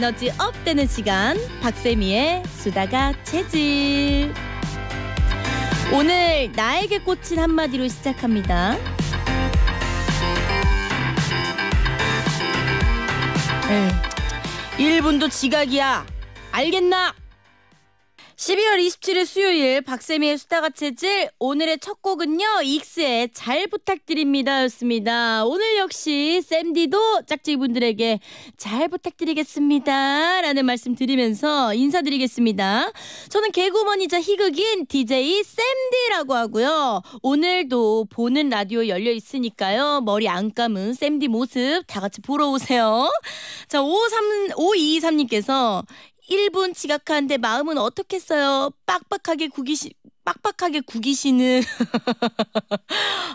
에너지 업 되는 시간 박세미의 수다가 체질 오늘 나에게 꽂힌 한마디로 시작합니다. 에이, 1분도 지각이야. 알겠나? 12월 27일 수요일 박세미의 수다가 체질 오늘의 첫 곡은요 익스의 잘 부탁드립니다였습니다. 오늘 역시 샘디도 짝지분들에게 잘 부탁드리겠습니다라는 말씀 드리면서 인사드리겠습니다. 저는 개구먼이자 희극인 DJ 샘디라고 하고요. 오늘도 보는 라디오 열려 있으니까요 머리 안 감은 샘디 모습 다 같이 보러 오세요. 자 553, 5 2 3님께서 1분 지각하는데 마음은 어떻겠어요? 빡빡하게 구기시 빡빡하게 구기시는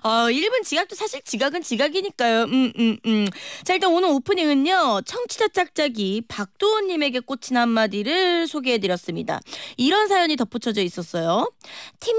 어, 1분 아, 지각도 사실 지각은 지각이니까요. 음, 음, 음. 자, 일단 오늘 오프닝은요. 청취자 짝짝이 박도원 님에게 꽂힌 한마디를 소개해 드렸습니다. 이런 사연이 덧붙여져 있었어요. 팀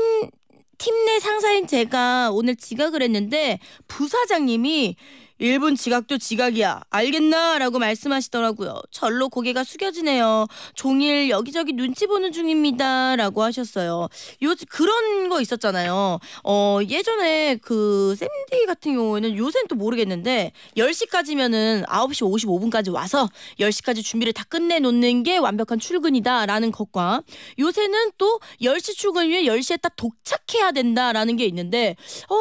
팀 내 상사인 제가 오늘 지각을 했는데 부사장님이 일본 지각도 지각이야. 알겠나? 라고 말씀하시더라고요. 절로 고개가 숙여지네요. 종일 여기저기 눈치 보는 중입니다. 라고 하셨어요. 요즘 그런 거 있었잖아요. 어, 예전에 그 샌디 같은 경우에는 요새는 또 모르겠는데 10시까지면은 9시 55분까지 와서 10시까지 준비를 다 끝내놓는 게 완벽한 출근이다. 라는 것과 요새는 또 10시 출근 후에 10시에 딱 도착해야 된다. 라는 게 있는데, 어,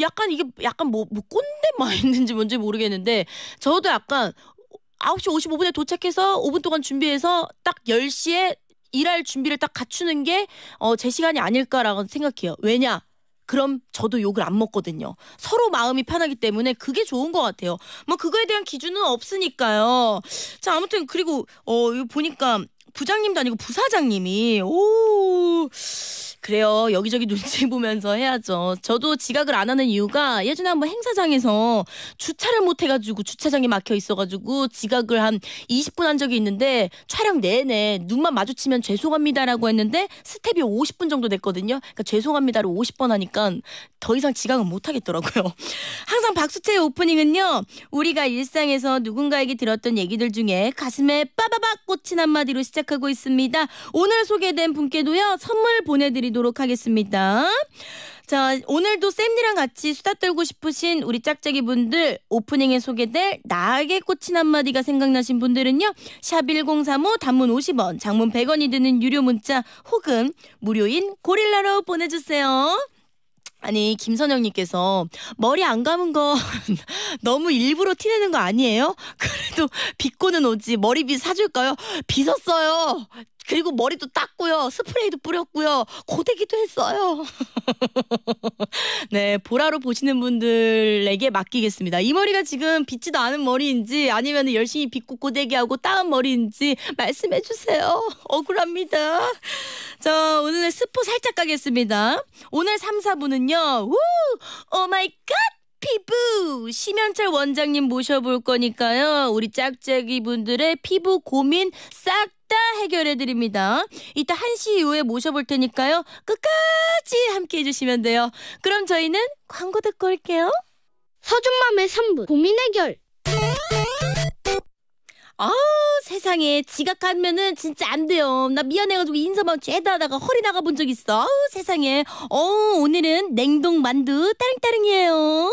약간 이게 약간 뭐, 뭐 꼰대만 있는지 뭔지 모르겠는데 저도 약간 9시 55분에 도착해서 5분 동안 준비해서 딱 10시에 일할 준비를 딱 갖추는 게 어, 제 시간이 아닐까라고 생각해요. 왜냐? 그럼 저도 욕을 안 먹거든요. 서로 마음이 편하기 때문에 그게 좋은 것 같아요. 뭐 그거에 대한 기준은 없으니까요. 자 아무튼 그리고 어 이거 보니까 부장님도 아니고 부사장님이 오 그래요. 여기저기 눈치 보면서 해야죠. 저도 지각을 안 하는 이유가 예전에 한번 행사장에서 주차를 못 해가지고 주차장에 막혀 있어가지고 지각을 한 20분 한 적이 있는데 촬영 내내 눈만 마주치면 죄송합니다라고 했는데 스텝이 50분 정도 됐거든요. 그러니까 죄송합니다를 50번 하니까 더 이상 지각은 못 하겠더라고요. 항상 박수채의 오프닝은요. 우리가 일상에서 누군가에게 들었던 얘기들 중에 가슴에 빠바박 꽂힌 한마디로 시작 시작하고 있습니다. 오늘 소개된 분께도요, 선물 보내드리도록 하겠습니다. 자, 오늘도 쌤이랑 같이 수다 떨고 싶으신 우리 짝짝이 분들, 오프닝에 소개될 나에게 꽂힌 한마디가 생각나신 분들은요, 샵 1035 단문 50원, 장문 100원이 드는 유료 문자 혹은 무료인 고릴라로 보내주세요. 아니 김선영님께서 머리 안 감은 건 너무 일부러 티내는 거 아니에요? 그래도 비꼬는 오지 머리빗 사줄까요? 빗었어요 그리고 머리도 닦고요. 스프레이도 뿌렸고요. 고데기도 했어요. 네, 보라로 보시는 분들에게 맡기겠습니다. 이 머리가 지금 빗지도 않은 머리인지 아니면 열심히 빗고 고데기하고 따은 머리인지 말씀해 주세요. 억울합니다. 자, 오늘은 스포 살짝 가겠습니다. 오늘 3, 4분은요 우! 오 마이 갓! 피부 심현철 원장님 모셔볼 거니까요. 우리 짝짝이 분들의 피부 고민 싹 다 해결해 드립니다. 이따 1시 이후에 모셔볼 테니까요. 끝까지 함께 해주시면 돼요. 그럼 저희는 광고 듣고 올게요. 서준맘의 3부 고민 해결. 아우 세상에 지각하면은 진짜 안 돼요. 나 미안해가지고 인사만 죄다 하다가 허리 나가본 적 있어. 아우, 세상에. 어 오늘은 냉동 만두 따릉따릉이에요.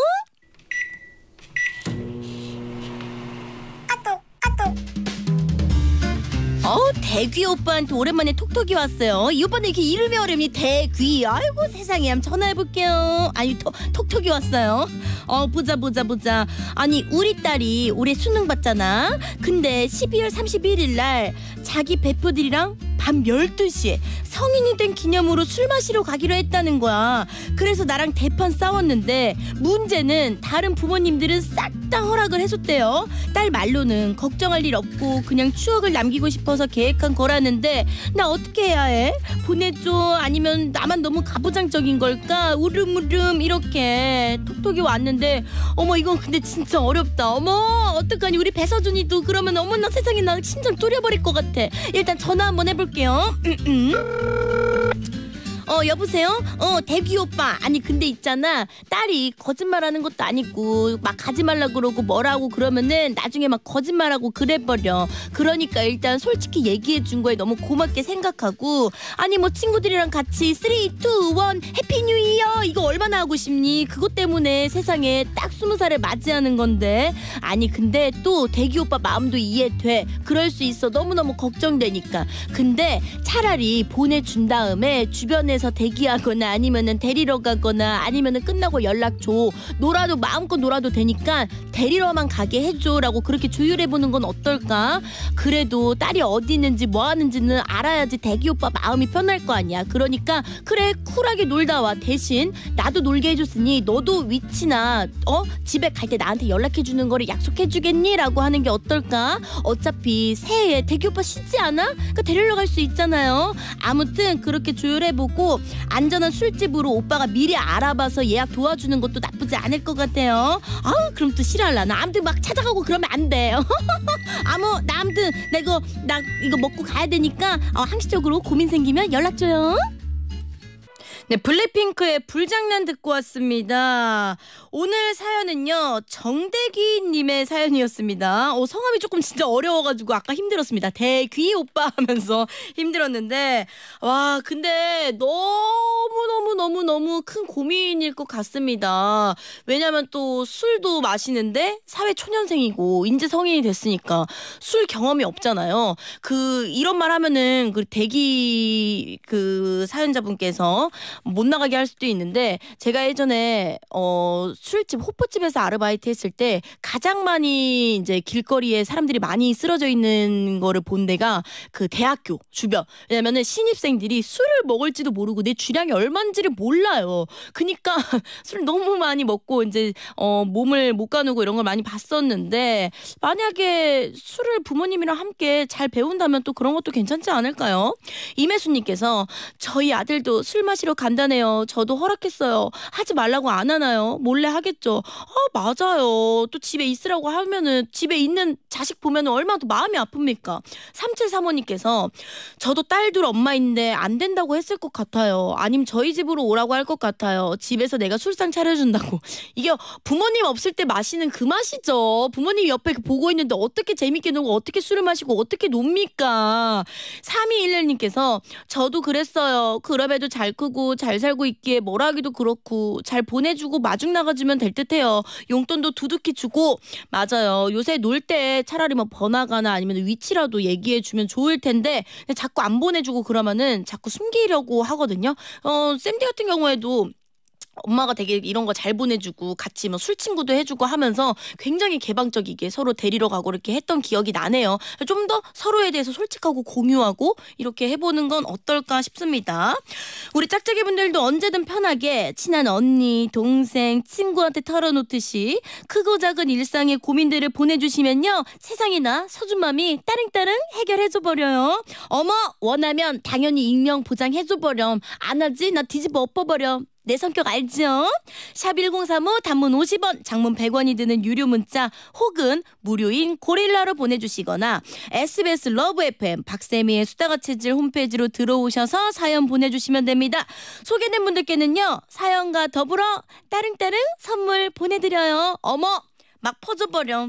어 대귀 오빠한테 오랜만에 톡톡이 왔어요. 이 오빠는 이렇게 이름이 어렵니 대귀. 아이고 세상에 한번 전화해볼게요. 아니 토, 톡톡이 왔어요. 어 보자 보자 보자. 아니 우리 딸이 올해 수능 봤잖아. 근데 12월 31일 날 자기 배포들이랑밤 12시에 성인이 된 기념으로 술 마시러 가기로 했다는 거야. 그래서 나랑 대판 싸웠는데 문제는 다른 부모님들은 싹 다 허락을 해줬대요. 딸 말로는 걱정할 일 없고 그냥 추억을 남기고 싶어 싶어서 계획한 거라는데 나 어떻게 해야 해? 보내줘 아니면 나만 너무 가부장적인 걸까? 우름우름 이렇게 톡톡이 왔는데 어머 이건 근데 진짜 어렵다 어머 어떡하니 우리 배서준이도 그러면 어머나 세상에 나 심장 쫄여버릴 것 같아 일단 전화 한번 해볼게요 음, 음. 어 여보세요? 어 대기 오빠 아니 근데 있잖아 딸이 거짓말하는 것도 아니고 막 가지 말라 그러고 뭐라고 그러면은 나중에 막 거짓말하고 그래버려 그러니까 일단 솔직히 얘기해 준 거에 너무 고맙게 생각하고 아니 뭐 친구들이랑 같이 3, 2, 1 해피 뉴 이어 이거 얼마나 하고 싶니 그것 때문에 세상에 딱 스무 살에 맞이하는 건데 아니 근데 또 대기 오빠 마음도 이해돼 그럴 수 있어 너무너무 걱정되니까 근데 차라리 보내준 다음에 주변에 공에서 대기하거나 아니면은 데리러 가거나 아니면은 끝나고 연락 줘. 놀아도 마음껏 놀아도 되니까 데리러만 가게 해줘라고 그렇게 조율해 보는 건 어떨까? 그래도 딸이 어디 있는지 뭐 하는지는 알아야지 대기 오빠 마음이 편할 거 아니야. 그러니까 그래 쿨하게 놀다 와 대신 나도 놀게 해줬으니 너도 위치나 어 집에 갈 때 나한테 연락해 주는 거를 약속해 주겠니라고 하는 게 어떨까? 어차피 새해에 대기 오빠 쉬지 않아? 그러니까 데리러 갈 수 있잖아요. 아무튼 그렇게 조율해 보고. 하고 안전한 술집으로 오빠가 미리 알아봐서 예약 도와주는 것도 나쁘지 않을 것 같아요. 아우 그럼 또 싫어할라나. 아무튼 막 찾아가고 그러면 안 돼요. 아무 나 아무튼 나 이거 나 이거 먹고 가야 되니까 어, 항시적으로 고민 생기면 연락 줘요. 네, 블랙핑크의 불장난 듣고 왔습니다. 오늘 사연은요, 정대기님의 사연이었습니다. 어, 성함이 조금 진짜 어려워가지고 아까 힘들었습니다. 대귀 오빠 하면서 힘들었는데, 와, 근데 너무너무너무너무 큰 고민일 것 같습니다. 왜냐면 또 술도 마시는데 사회 초년생이고, 인제 성인이 됐으니까 술 경험이 없잖아요. 그, 이런 말 하면은 그 대기 그 사연자분께서 못 나가게 할 수도 있는데 제가 예전에 어 술집 호프집에서 아르바이트 했을 때 가장 많이 이제 길거리에 사람들이 많이 쓰러져 있는 거를 본 데가 그 대학교 주변. 왜냐면은 신입생들이 술을 먹을지도 모르고 내 주량이 얼만지를 몰라요. 그니까 술 너무 많이 먹고 이제 어 몸을 못 가누고 이런 걸 많이 봤었는데 만약에 술을 부모님이랑 함께 잘 배운다면 또 그런 것도 괜찮지 않을까요? 임혜수님께서 저희 아들도 술 마시러 가 간단해요. 저도 허락했어요. 하지 말라고 안 하나요? 몰래 하겠죠. 아, 맞아요. 또 집에 있으라고 하면은 집에 있는 자식 보면은 얼마나 마음이 아픕니까? 삼칠 사모님께서 저도 딸 둘 엄마인데 안 된다고 했을 것 같아요. 아님 저희 집으로 오라고 할 것 같아요. 집에서 내가 술상 차려준다고. 이게 부모님 없을 때 마시는 그 맛이죠. 부모님 옆에 그 보고 있는데 어떻게 재밌게 놀고 어떻게 술을 마시고 어떻게 놉니까? 3211님께서 저도 그랬어요. 그럼에도 잘 크고 잘 살고 있기에 뭐라 하기도 그렇고 잘 보내주고 마중 나가주면 될 듯해요. 용돈도 두둑히 주고 맞아요. 요새 놀 때 차라리 뭐 번화가나 아니면 위치라도 얘기해 주면 좋을 텐데 자꾸 안 보내주고 그러면은 자꾸 숨기려고 하거든요. 어 쌤디 같은 경우에도 엄마가 되게 이런 거 잘 보내주고 같이 뭐 술 친구도 해주고 하면서 굉장히 개방적이게 서로 데리러 가고 이렇게 했던 기억이 나네요. 좀 더 서로에 대해서 솔직하고 공유하고 이렇게 해보는 건 어떨까 싶습니다. 우리 짝짝이 분들도 언제든 편하게 친한 언니, 동생, 친구한테 털어놓듯이 크고 작은 일상의 고민들을 보내주시면요. 세상이나 서준맘이 따릉따릉 해결해줘버려요. 어머 원하면 당연히 익명 보장해줘버렴. 안 하지 나 뒤집어 엎어버렴. 내 성격 알죠? 샵 1035 단문 50원, 장문 100원이 드는 유료 문자 혹은 무료인 고릴라로 보내주시거나 SBS 러브 FM 박세미의 수다가 체질 홈페이지로 들어오셔서 사연 보내주시면 됩니다. 소개된 분들께는요. 사연과 더불어 따릉따릉 선물 보내드려요. 어머 막 퍼져버려.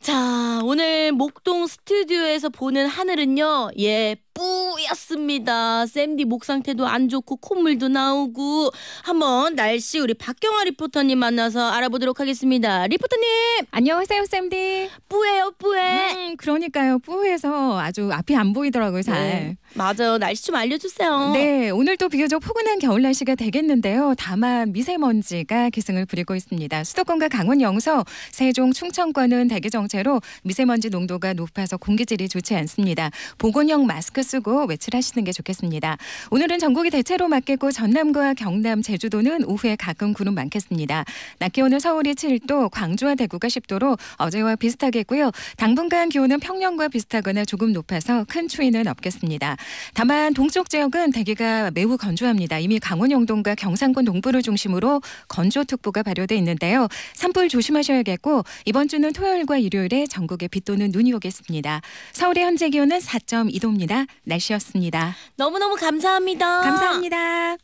자 오늘 목동 스튜디오에서 보는 하늘은요. 예 뿌였습니다. 샘디목 상태도 안 좋고 콧물도 나오고 한번 날씨 우리 박경화 리포터님 만나서 알아보도록 하겠습니다. 리포터님 안녕하세요 샘디 뿌예요 뿌예. 음, 그러니까요 뿌해서 아주 앞이 안 보이더라고요 잘. 네. 맞아요. 날씨 좀 알려주세요. 네, 오늘도 비교적 포근한 겨울 날씨가 되겠는데요. 다만 미세먼지가 기승을 부리고 있습니다. 수도권과 강원 영서, 세종, 충청권은 대기 정체로 미세먼지 농도가 높아서 공기질이 좋지 않습니다. 보건용 마스크 마스크 쓰고 외출하시는 게 좋겠습니다. 오늘은 전국이 대체로 맑겠고 전남과 경남, 제주도는 오후에 가끔 구름 많겠습니다. 낮 기온은 서울이 7도, 광주와 대구가 10도로 어제와 비슷하겠고요. 당분간 기온은 평년과 비슷하거나 조금 높아서 큰 추위는 없겠습니다. 다만 동쪽 지역은 대기가 매우 건조합니다. 이미 강원 영동과 경상권 동부를 중심으로 건조특보가 발효돼 있는데요. 산불 조심하셔야겠고 이번 주는 토요일과 일요일에 전국에 비도는 눈이 오겠습니다. 서울의 현재 기온은 4.2도입니다. 날씨였습니다. 너무너무 감사합니다. 감사합니다.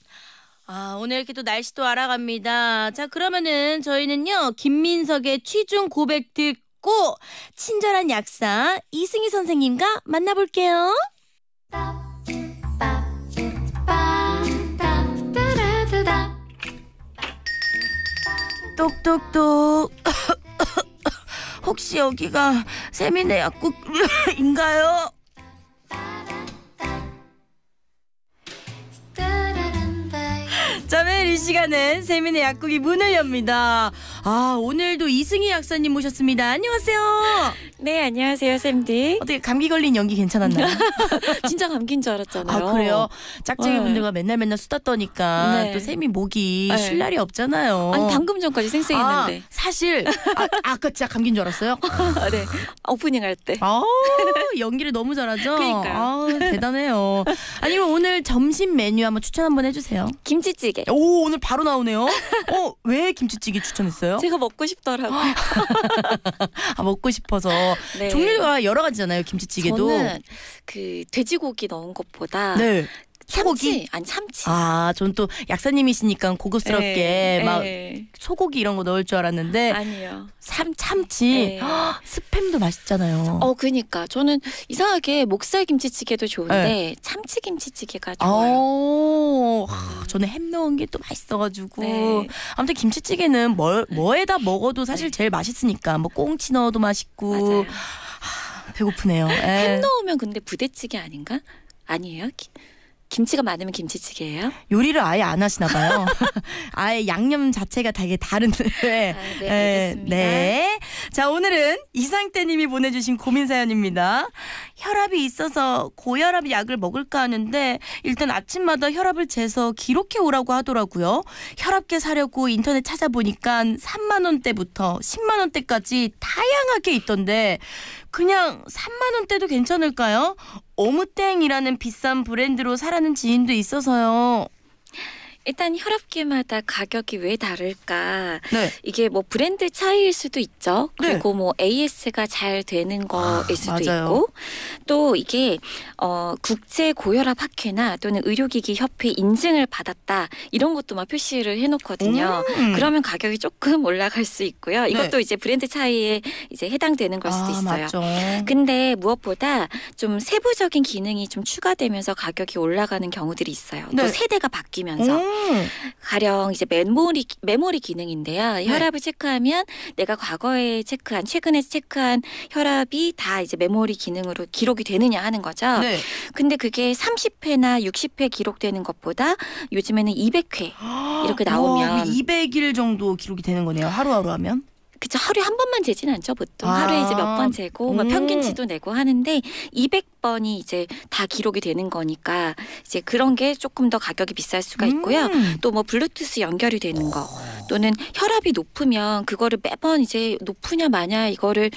아, 오늘 이렇게 또 날씨도 알아갑니다. 자, 그러면은 저희는요, 김민석의 취중 고백 듣고, 친절한 약사 이승희 선생님과 만나볼게요. 똑똑똑. 혹시 여기가 세미네 약국인가요? 자, 매일 이 시간은 세민의 약국이 문을 엽니다. 아, 오늘도 이승희 약사님 모셨습니다. 안녕하세요. 네, 안녕하세요, 쌤디. 어떻게 감기 걸린 연기 괜찮았나요? 진짜 감기인 줄 알았잖아요. 아, 그래요? 짝짝이 분들과 맨날 맨날 수다 떠니까 네. 또 세미 목이 쉴 날이 없잖아요. 아니, 방금 전까지 쌩쌩했는데. 아, 사실, 아, 아까 진짜 감기인 줄 알았어요? 네, 오프닝 할 때. 아, 연기를 너무 잘하죠? 그니까 아, 대단해요. 아니면 오늘 점심 메뉴 한번 추천 한번 해주세요. 김치찌개. 김치찌개. 오 오늘 바로 나오네요. 어 왜 김치찌개 추천했어요? 제가 먹고 싶더라고요. 아 먹고 싶어서 네. 종류가 여러 가지잖아요. 김치찌개도. 저는 그 돼지고기 넣은 것보다 네. 소고기? 참치. 아니 참치. 아, 전 또 약사님이시니까 고급스럽게 에이, 예, 예. 막 에이. 소고기 이런 거 넣을 줄 알았는데 아니요. 삼 참치. 에 예. 스팸도 맛있잖아요. 어, 그니까 저는 이상하게 목살 김치찌개도 좋은데 네. 참치 김치찌개가 어, 좋아요. 어, 하, 저는 햄 넣은 게 또 맛있어가지고 네. 아무튼 김치찌개는 뭘 뭐, 네. 뭐에다 먹어도 사실 네. 제일 맛있으니까 뭐 꽁치 넣어도 맛있고 맞아요. 하, 배고프네요. 에. 햄 넣으면 근데 부대찌개 아닌가? 아니에요? 김치가 많으면 김치찌개예요? 요리를 아예 안 하시나 봐요. 아예 양념 자체가 되게 다른데. 아, 네, 네, 알겠습니다. 네. 자, 오늘은 이상태님이 보내주신 고민 사연입니다. 혈압이 있어서 고혈압 약을 먹을까 하는데 일단 아침마다 혈압을 재서 기록해 오라고 하더라고요. 혈압계 사려고 인터넷 찾아보니까 3만 원대부터 10만 원대까지 다양하게 있던데 그냥 3만 원대도 괜찮을까요? 어무땡이라는 비싼 브랜드로 사라는 지인도 있어서요. 일단 혈압계마다 가격이 왜 다를까? 네. 이게 뭐 브랜드 차이일 수도 있죠. 네. 그리고 네. 뭐 AS가 잘 되는 아, 거일 수도 아, 있고 또 이게 어 국제 고혈압 학회나 또는 의료기기 협회 인증을 받았다 이런 것도 막 표시를 해놓거든요. 음. 그러면 가격이 조금 올라갈 수 있고요. 네. 이것도 네. 이제 브랜드 차이에 이제 해당되는 걸 수도 아, 있어요. 맞죠. 근데 무엇보다 좀 세부적인 기능이 좀 추가되면서 가격이 올라가는 경우들이 있어요. 또 네. 세대가 바뀌면서. 음. 가령 이제 메모리 메모리 기능인데요. 네. 혈압을 체크하면 내가 과거에 체크한 최근에 체크한 혈압이 다 이제 메모리 기능으로 기록이 되느냐 하는 거죠. 네. 근데 그게 30회나 60회 기록되는 것보다 요즘에는 200회 아, 이렇게 나오면 와, 200일 정도 기록이 되는 거네요. 하루하루 하면. 그쵸 하루에 한 번만 재진 않죠 보통 아. 하루에 이제 몇 번 재고 뭐 음. 평균치도 내고 하는데 200번이 이제 다 기록이 되는 거니까 이제 그런 게 조금 더 가격이 비쌀 수가 음. 있고요. 음. 또뭐 블루투스 연결이 되는 거 또는 혈압이 높으면 그거를 매번 이제 높으냐 마냐 이거를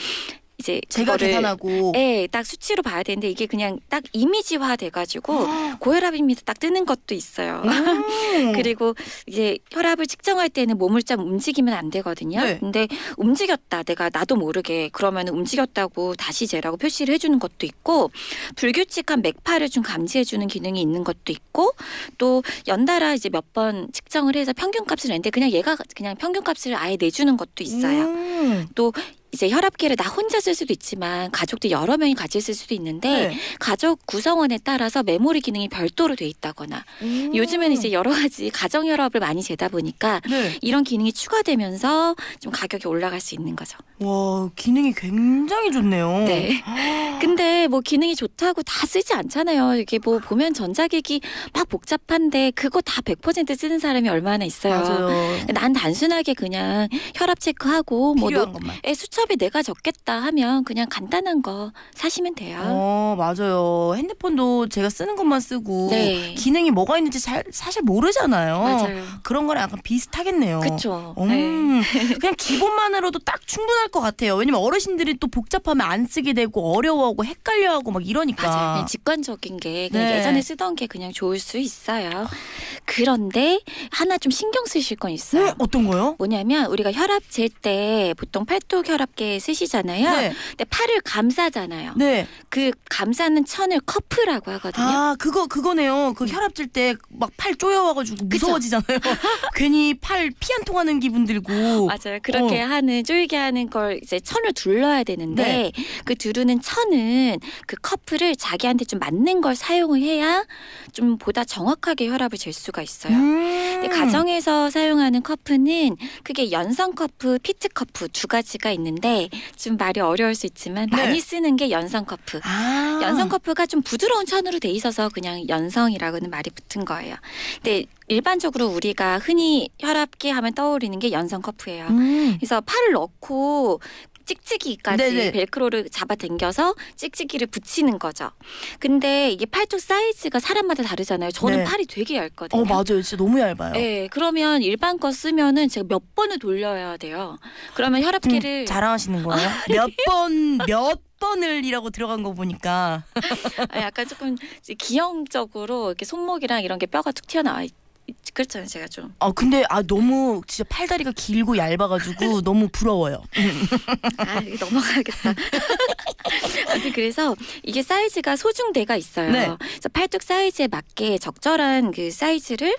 이제 제가 그거 계산하고 예, 딱 수치로 봐야 되는데 이게 그냥 딱 이미지화 돼가지고 아. 고혈압입니다 딱 뜨는 것도 있어요. 음. 그리고 이제 혈압을 측정할 때는 몸을 좀 움직이면 안 되거든요. 네. 근데 움직였다 내가 나도 모르게 그러면 움직였다고 다시 재라고 표시를 해주는 것도 있고 불규칙한 맥파를 좀 감지해주는 기능이 있는 것도 있고 또 연달아 이제 몇 번 측정을 해서 평균값을 내는데 그냥 얘가 그냥 평균값을 아예 내주는 것도 있어요. 음. 또 이제 혈압계를 나 혼자 쓸 수도 있지만 가족도 여러 명이 같이 쓸 수도 있는데 네. 가족 구성원에 따라서 메모리 기능이 별도로 돼 있다거나 음. 요즘에는 이제 여러 가지 가정 혈압을 많이 재다 보니까 네. 이런 기능이 추가되면서 좀 가격이 올라갈 수 있는 거죠. 와 기능이 굉장히 좋네요. 네. 아. 근데 뭐 기능이 좋다고 다 쓰지 않잖아요. 이게 뭐 보면 전자기기 막 복잡한데 그거 다 100% 쓰는 사람이 얼마나 있어요. 맞아요. 난 단순하게 그냥 혈압 체크하고 뭐 노, 예, 수첩 수업이 내가 적겠다 하면 그냥 간단한 거 사시면 돼요. 어, 맞아요. 핸드폰도 제가 쓰는 것만 쓰고 네. 기능이 뭐가 있는지 잘 사실 모르잖아요. 맞아요. 그런 거랑 약간 비슷하겠네요. 그렇죠. 음, 네. 그냥 기본만으로도 딱 충분할 것 같아요. 왜냐면 어르신들이 또 복잡하면 안 쓰게 되고 어려워하고 헷갈려하고 막 이러니까. 맞아요. 직관적인 게 그냥 네. 예전에 쓰던 게 그냥 좋을 수 있어요. 그런데 하나 좀 신경 쓰실 건 있어요. 네, 어떤 거요? 뭐냐면 우리가 혈압 잴때 보통 팔뚝 혈압 이렇게 쓰시잖아요. 네. 근데 팔을 감싸잖아요. 네. 그 감싸는 천을 커프라고 하거든요. 아, 그거 그거네요. 그 네. 혈압 질 때 막 팔 쪼여와 가지고 무서워지잖아요. 괜히 팔피안 통하는 기분 들고. 맞아요. 그렇게 어. 하는 쪼이게 하는 걸 이제 천을 둘러야 되는데 네. 그 두르는 천은 그 커프를 자기한테 좀 맞는 걸 사용을 해야 좀 보다 정확하게 혈압을 잴 수가 있어요. 음. 가정에서 사용하는 커프는 그게 연성 커프, 피트 커프 두 가지가 있는데 있는데 좀 말이 어려울 수 있지만 네. 많이 쓰는 게 연성 커프. 아. 연성 커프가 좀 부드러운 천으로 돼 있어서 그냥 연성이라고는 말이 붙은 거예요. 근데 일반적으로 우리가 흔히 혈압계 하면 떠오르는 게 연성 커프예요. 음. 그래서 팔을 넣고 찍찍이까지 네네. 벨크로를 잡아당겨서 찍찍이를 붙이는 거죠. 근데 이게 팔뚝 사이즈가 사람마다 다르잖아요. 저는 네. 팔이 되게 얇거든요. 어 맞아요, 진짜 너무 얇아요. 네, 그러면 일반 거 쓰면은 제가 몇 번을 돌려야 돼요. 그러면 혈압계를 음, 자랑하시는 거예요? 아, 몇 번, 몇 번을이라고 들어간 거 보니까 아, 약간 조금 기형적으로 이렇게 손목이랑 이런 게 뼈가 툭 튀어나와 있. 그렇잖아요 제가 좀. 아 근데 아 너무 진짜 팔다리가 길고 얇아가지고 너무 부러워요. 아 이거 넘어가겠다. 아무튼 그래서 이게 사이즈가 소중대가 있어요. 네. 그래서 팔뚝 사이즈에 맞게 적절한 그 사이즈를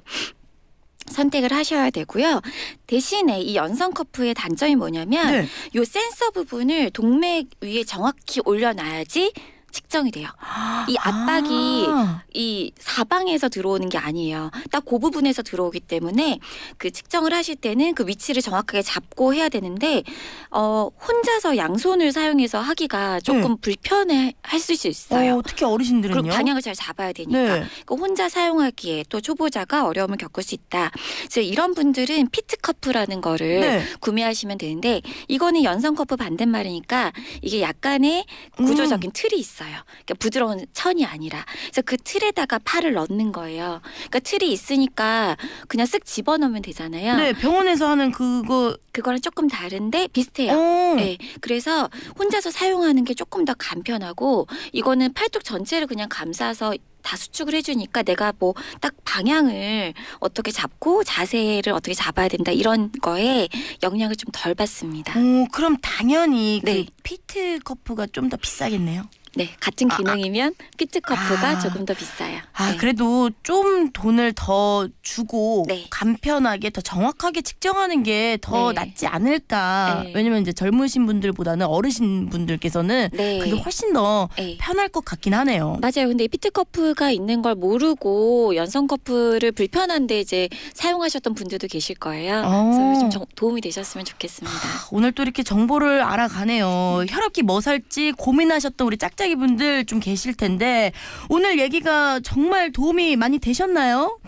선택을 하셔야 되고요. 대신에 이 연성 커프의 단점이 뭐냐면 네. 요 센서 부분을 동맥 위에 정확히 올려놔야지 측정이 돼요. 이 압박이 아. 이 사방에서 들어오는 게 아니에요. 딱 그 부분에서 들어오기 때문에 그 측정을 하실 때는 그 위치를 정확하게 잡고 해야 되는데 어 혼자서 양손을 사용해서 하기가 조금 네. 불편해 할 수 있어요. 어, 특히 어르신들은요. 그리 방향을 잘 잡아야 되니까. 네. 그 혼자 사용하기에 또 초보자가 어려움을 겪을 수 있다. 그래서 이런 분들은 피트 커프라는 거를 네. 구매하시면 되는데 이거는 연성 커프 반대말이니까 이게 약간의 음. 구조적인 음. 틀이 있어요. 있어요. 그러니까 부드러운 천이 아니라. 그래서 그 틀에다가 파를 넣는 거예요. 그러니까 틀이 있으니까 그냥 쓱 집어넣으면 되잖아요. 네, 병원에서 하는 그거 그거랑 조금 다른데 비슷해요. 오. 네, 그래서 혼자서 사용하는 게 조금 더 간편하고 이거는 팔뚝 전체를 그냥 감싸서 다 수축을 해주니까 내가 뭐 딱 방향을 어떻게 잡고 자세를 어떻게 잡아야 된다 이런 거에 영향을 좀 덜 받습니다. 오, 그럼 당연히 그 네. 그 피트 커프가 좀 더 비싸겠네요. 네, 같은 아, 아. 기능이면 피트커프가 아. 조금 더 비싸요. 아, 네. 그래도 좀 돈을 더 주고 네. 간편하게 더 정확하게 측정하는 게더 네. 낫지 않을까. 네. 왜냐면 이제 젊으신 분들보다는 어르신 분들께서는 네. 그게 훨씬 더 네. 편할 것 같긴 하네요. 맞아요. 근데 피트커프가 있는 걸 모르고 연성커프를 불편한데 이제 사용하셨던 분들도 계실 거예요. 어. 그래서 좀 도움이 되셨으면 좋겠습니다. 하, 아, 오늘 또 이렇게 정보를 알아가네요. 네. 혈압기 뭐 살지 고민하셨던 우리 짝짝 청짝이 분들 좀 계실 텐데 오늘 얘기가 정말 도움이 많이 되셨나요?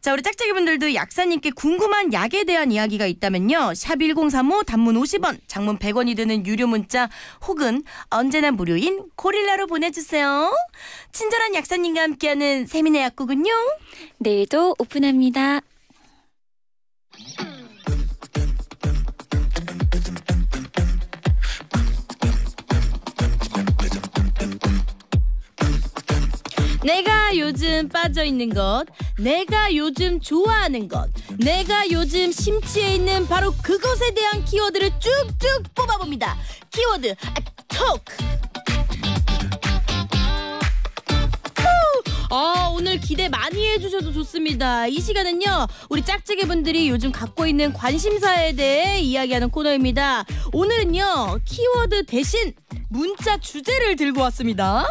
자, 우리 짝짝이 분들도 약사님께 궁금한 약에 대한 이야기가 있다면요. 샵1035 단문 50원, 장문 100원이 드는 유료 문자 혹은 언제나 무료인 코릴라로 보내주세요. 친절한 약사님과 함께하는 세미의 약국은요. 내일도 오픈합니다. 내가 요즘 빠져 있는 것, 내가 요즘 좋아하는 것, 내가 요즘 심취해 있는 바로 그것에 대한 키워드를 쭉쭉 뽑아봅니다. 키워드 토크. 아, 어, 오늘 기대 많이 해주셔도 좋습니다. 이 시간은요, 우리 짝짝이 분들이 요즘 갖고 있는 관심사에 대해 이야기하는 코너입니다. 오늘은요, 키워드 대신 문자 주제를 들고 왔습니다.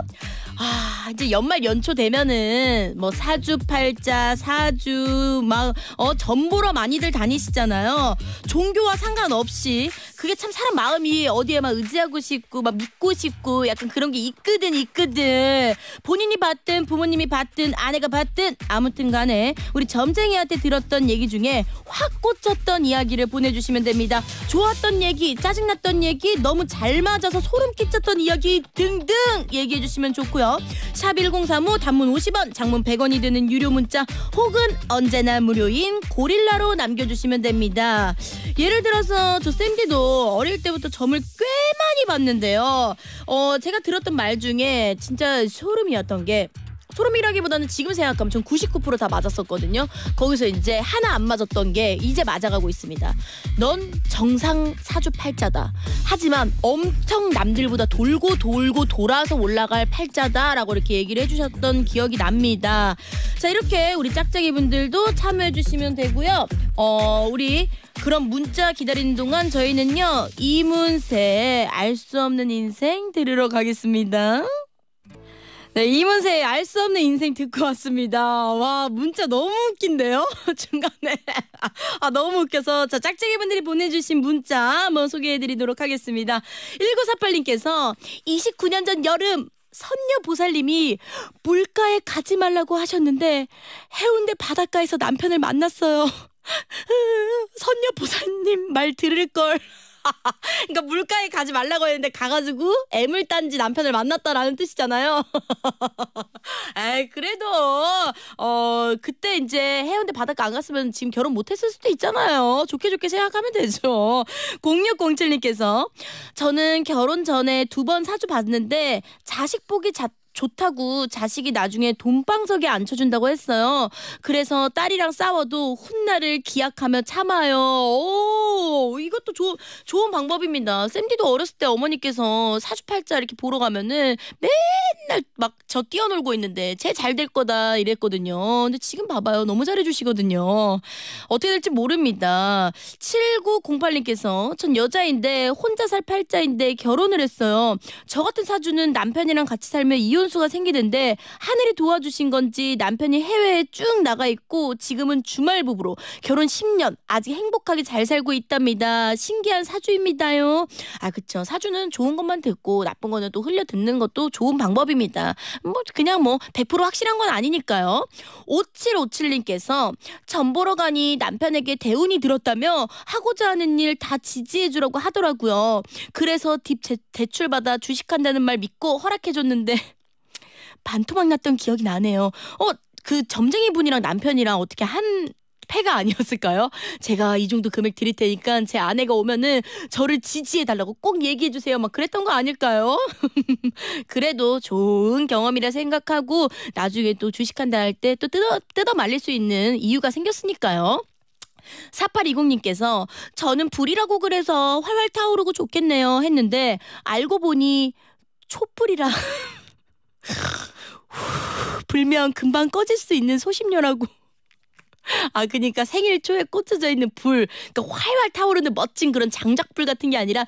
아 이제 연말 연초 되면은 뭐 사주팔자 사주 막어 전보러 많이들 다니시잖아요. 종교와 상관없이 그게 참 사람 마음이 어디에 막 의지하고 싶고 막 믿고 싶고 약간 그런 게 있거든 있거든. 본인이 봤든 부모님이 봤든 아내가 봤든 아무튼간에 우리 점쟁이한테 들었던 얘기 중에 확 꽂혔던 이야기를 보내주시면 됩니다. 좋았던 얘기, 짜증났던 얘기, 너무 잘 맞아서 소름 끼쳤던 이야기 등등 얘기해 주시면 좋고요. 문자요샵1035 단문 50원, 장문 100원이 드는 유료 문자 혹은 언제나 무료인 고릴라로 남겨주시면 됩니다. 예를 들어서 저 쌤디도 어릴 때부터 점을 꽤 많이 봤는데요. 어, 제가 들었던 말 중에 진짜 소름이었던 게 소름이라기보다는 지금 생각하면 전 99%다 맞았었거든요. 거기서 이제 하나 안 맞았던 게 이제 맞아가고 있습니다. 넌 정상 사주 팔자다. 하지만 엄청 남들보다 돌고 돌고 돌아서 올라갈 팔자다라고 이렇게 얘기를 해주셨던 기억이 납니다. 자 이렇게 우리 짝짝이 분들도 참여해주시면 되고요. 어 우리 그럼 문자 기다리는 동안 저희는요 이문세의 알 수 없는 인생 들으러 가겠습니다. 네, 이문세의 알 수 없는 인생 듣고 왔습니다. 와, 문자 너무 웃긴데요? 중간에. 아, 너무 웃겨서. 자, 짝짝이 분들이 보내주신 문자 한번 소개해드리도록 하겠습니다. 1948님께서 29년 전 여름 선녀 보살님이 물가에 가지 말라고 하셨는데 해운대 바닷가에서 남편을 만났어요. 선녀 보살님 말 들을 걸. 그러니까 물가에 가지 말라고 했는데 가가지고 애물단지 남편을 만났다라는 뜻이잖아요. 에이, 그래도 어 그때 이제 해운대 바닷가 안 갔으면 지금 결혼 못했을 수도 있잖아요. 좋게 좋게 생각하면 되죠. 0607님께서 저는 결혼 전에 두 번 사주 봤는데 자식 보기 잣 좋다고 자식이 나중에 돈방석에 앉혀준다고 했어요. 그래서 딸이랑 싸워도 훗날을 기약하며 참아요. 오, 이것도 조, 좋은 방법입니다. 쌤디도 어렸을 때 어머니께서 사주팔자 이렇게 보러 가면은 맨날 막 저 뛰어놀고 있는데 쟤 잘 될 거다 이랬거든요. 근데 지금 봐봐요. 너무 잘해주시거든요. 어떻게 될지 모릅니다. 7908님께서 전 여자인데 혼자 살 팔자인데 결혼을 했어요. 저 같은 사주는 남편이랑 같이 살면 이혼 선수가 생기는데 하늘이 도와주신 건지 남편이 해외에 쭉 나가 있고 지금은 주말 부부로 결혼 10년 아직 행복하게 잘 살고 있답니다. 신기한 사주입니다요. 아 그쵸 사주는 좋은 것만 듣고 나쁜 거는 또 흘려 듣는 것도 좋은 방법입니다. 뭐 그냥 뭐 100% 확실한 건 아니니까요. 5757님께서 전 보러 가니 남편에게 대운이 들었다며 하고자 하는 일 다 지지해 주라고 하더라고요. 그래서 딥 제, 대출받아 주식한다는 말 믿고 허락해 줬는데 반토막 났던 기억이 나네요. 어, 그 점쟁이 분이랑 남편이랑 어떻게 한 패가 아니었을까요? 제가 이 정도 금액 드릴 테니까 제 아내가 오면은 저를 지지해달라고 꼭 얘기해주세요. 막 그랬던 거 아닐까요? 그래도 좋은 경험이라 생각하고 나중에 또 주식한다 할 때 또 뜯어, 뜯어 말릴 수 있는 이유가 생겼으니까요. 4820님께서 저는 불이라고 그래서 활활 타오르고 좋겠네요 했는데 알고 보니 촛불이라 불면 금방 꺼질 수 있는 소심녀라고. 아, 그니까 생일 초에 꽂혀져 있는 불, 그러니까 활활 타오르는 멋진 그런 장작불 같은 게 아니라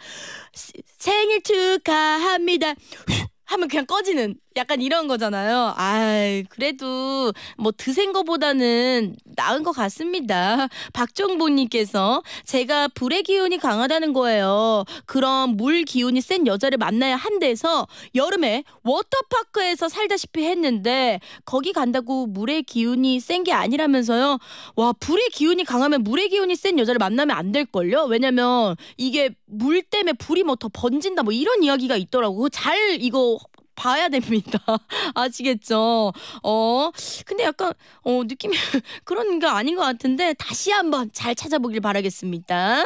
생일 축하합니다. 하면 그냥 꺼지는 약간 이런 거잖아요. 아, 그래도 뭐 드센 거보다는 나은 것 같습니다. 박정보님께서 제가 불의 기운이 강하다는 거예요. 그럼 물 기운이 센 여자를 만나야 한대서 여름에 워터파크에서 살다시피 했는데 거기 간다고 물의 기운이 센 게 아니라면서요. 와, 불의 기운이 강하면 물의 기운이 센 여자를 만나면 안 될걸요? 왜냐면 이게 물 때문에 불이 뭐 더 번진다 뭐 이런 이야기가 있더라고. 잘 이거 봐야 됩니다. 아시겠죠? 어, 근데 약간, 어, 느낌이 그런 게 아닌 것 같은데, 다시 한번 잘 찾아보길 바라겠습니다.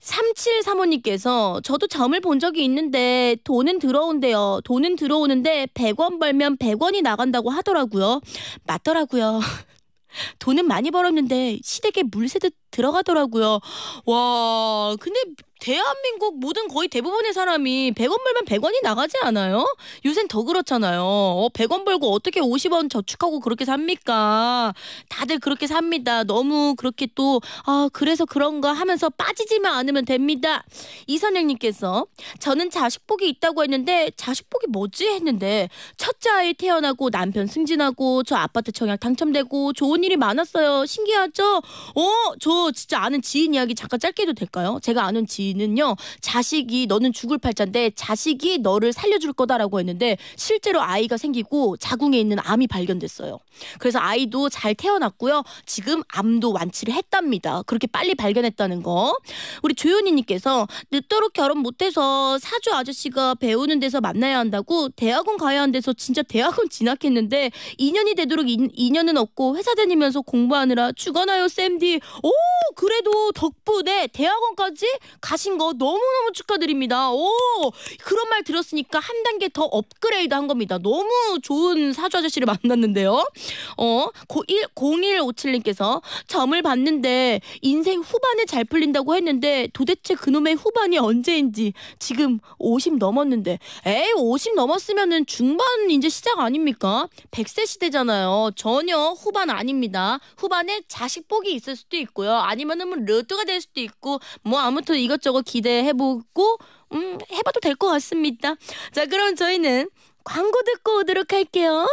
3735님께서 저도 점을 본 적이 있는데 돈은 들어온대요. 돈은 들어오는데 100원 벌면 100원이 나간다고 하더라고요. 맞더라고요. 돈은 많이 벌었는데 시댁에 물 새듯 들어가더라고요. 와, 근데 대한민국 모든 거의 대부분의 사람이 100원 벌면 100원이 나가지 않아요? 요샌 더 그렇잖아요. 어, 100원 벌고 어떻게 50원 저축하고 그렇게 삽니까? 다들 그렇게 삽니다. 너무 그렇게 또, 아, 그래서 그런가 하면서 빠지지만 않으면 됩니다. 이선영님께서, 저는 자식복이 있다고 했는데, 자식복이 뭐지? 했는데, 첫째 아이 태어나고 남편 승진하고, 저 아파트 청약 당첨되고, 좋은 일이 많았어요. 신기하죠? 어, 저 진짜 아는 지인 이야기 잠깐 짧게 해도 될까요? 제가 아는 지인은요. 자식이 너는 죽을 팔자인데 자식이 너를 살려줄 거다라고 했는데 실제로 아이가 생기고 자궁에 있는 암이 발견됐어요. 그래서 아이도 잘 태어났고요. 지금 암도 완치를 했답니다. 그렇게 빨리 발견했다는 거. 우리 조윤희님께서 늦도록 결혼 못해서 사주 아저씨가 배우는 데서 만나야 한다고 대학원 가야 한대서 진짜 대학원 진학했는데 2년이 되도록 인, 인연은 없고 회사 다니면서 공부하느라 죽어나요 샘디오 그래도 덕분에 대학원까지 가신 거 너무너무 축하드립니다. 오, 그런 말 들었으니까 한 단계 더 업그레이드 한 겁니다. 너무 좋은 사주 아저씨를 만났는데요. 어, 01, 0157님께서 점을 봤는데 인생 후반에 잘 풀린다고 했는데 도대체 그놈의 후반이 언제인지 지금 50 넘었는데 에이, 50 넘었으면은 중반 이제 시작 아닙니까? 100세 시대잖아요. 전혀 후반 아닙니다. 후반에 자식 복이 있을 수도 있고요. 아니면은 뭐 르트가 될 수도 있고 뭐 아무튼 이것저것 기대해보고 음 해봐도 될 것 같습니다. 자 그럼 저희는 광고 듣고 오도록 할게요.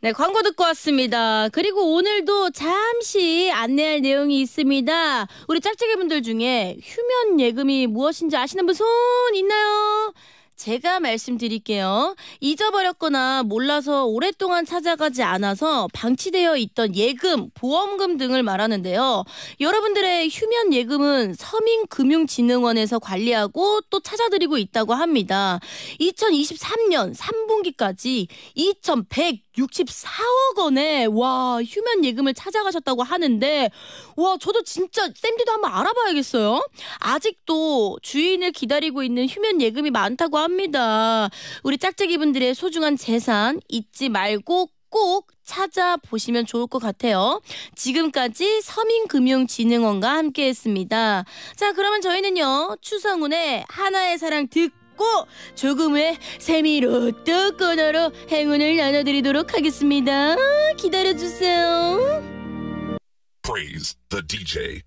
네, 광고 듣고 왔습니다. 그리고 오늘도 잠시 안내할 내용이 있습니다. 우리 짝짝이 분들 중에 휴면 예금이 무엇인지 아시는 분 손 있나요? 제가 말씀드릴게요. 잊어버렸거나 몰라서 오랫동안 찾아가지 않아서 방치되어 있던 예금, 보험금 등을 말하는데요. 여러분들의 휴면 예금은 서민금융진흥원에서 관리하고 또 찾아드리고 있다고 합니다. 2023년 3분기까지 2,100 64억 원에 와 휴면 예금을 찾아가셨다고 하는데 와 저도 진짜 쌤디도 한번 알아봐야겠어요. 아직도 주인을 기다리고 있는 휴면 예금이 많다고 합니다. 우리 짝짝이 분들의 소중한 재산 잊지 말고 꼭 찾아보시면 좋을 것 같아요. 지금까지 서민금융진흥원과 함께했습니다. 자 그러면 저희는요 추성훈의 하나의 사랑 듣고 받고 조금 후에 세미로 또 끊어로 행운을 나눠드리도록 하겠습니다. 기다려주세요. Praise the DJ.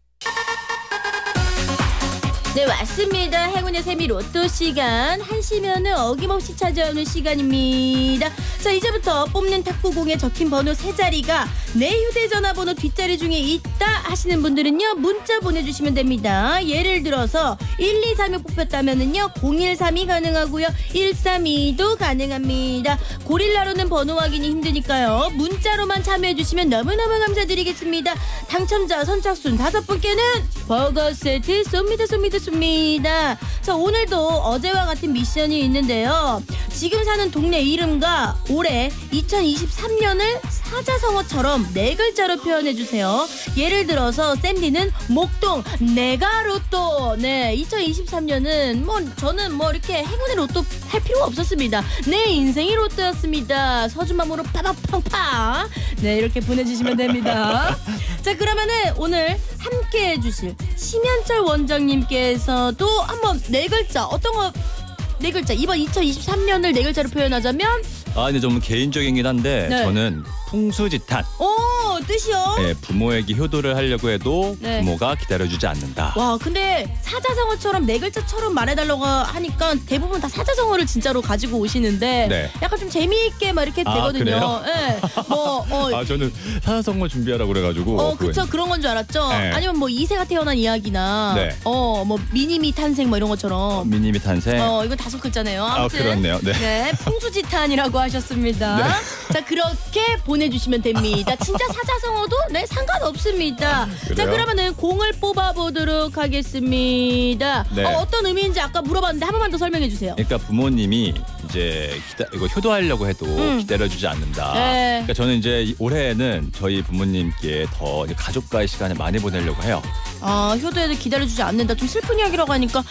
네 왔습니다. 행운의 세미 로또 시간 한시면은 어김없이 찾아오는 시간입니다. 자 이제부터 뽑는 탁구공에 적힌 번호 세 자리가 내 휴대전화 번호 뒷자리 중에 있다 하시는 분들은요 문자 보내주시면 됩니다. 예를 들어서 1, 2, 3이 뽑혔다면은요 0132 가능하고요 132도 가능합니다. 고릴라로는 번호 확인이 힘드니까요 문자로만 참여해주시면 너무너무 감사드리겠습니다. 당첨자 선착순 다섯 분께는 버거 세트 쏩니다 쏩니다. 그렇습니다. 자, 오늘도 어제와 같은 미션이 있는데요. 지금 사는 동네 이름과 올해 2023년을 사자성어처럼 네 글자로 표현해 주세요. 예를 들어서 샌디는 목동 내가 로또. 네, 2023년은 뭐 저는 뭐 이렇게 행운의 로또 할 필요가 없었습니다. 내 인생이 로또였습니다. 서준맘으로 파박팡팡. 네, 이렇게 보내주시면 됩니다. 자, 그러면은 오늘 함께 해주실 심현철 원장님께 문자서도 한번 네 글자 어떤 거 네 글자 이번 2023년을 네 글자로 표현하자면 아 근데 좀 개인적이긴 한데 네. 저는 풍수지탄. 오 뜻이요? 예, 부모에게 효도를 하려고 해도 네. 부모가 기다려주지 않는다. 와 근데 사자성어처럼 네 글자처럼 말해달라고 하니까 대부분 다 사자성어를 진짜로 가지고 오시는데 네. 약간 좀 재미있게 막 이렇게 아, 되거든요. 그래요? 예. 뭐 어. 아 저는 사자성어 준비하라고 그래가지고. 어 그쵸 그런 건 줄 알았죠. 네. 아니면 뭐 이세가 태어난 이야기나 네. 어뭐 미니미 탄생 뭐 이런 것처럼. 어, 미니미 탄생. 어 이건 다섯 글자네요. 아, 아무튼 아, 그렇네요. 네. 네. 풍수지탄이라고 하셨습니다. 네. 자 그렇게 본. 보내주시면 됩니다. 진짜 사자성어도 네 상관없습니다. 자그 그러면은 공을 뽑아보도록 하겠습니다. 네. 어, 어떤 의미인지 아까 물어봤는데 한 번만 더 설명해 주세요. 그러니까 부모님이 이제 기다, 이거 효도하려고 해도 음. 기다려주지 않는다. 네. 그러니까 저는 이제 올해에는 저희 부모님께 더 가족과의 시간을 많이 보내려고 해요. 아효도해도 기다려주지 않는다. 좀 슬픈 이야기라고 하니까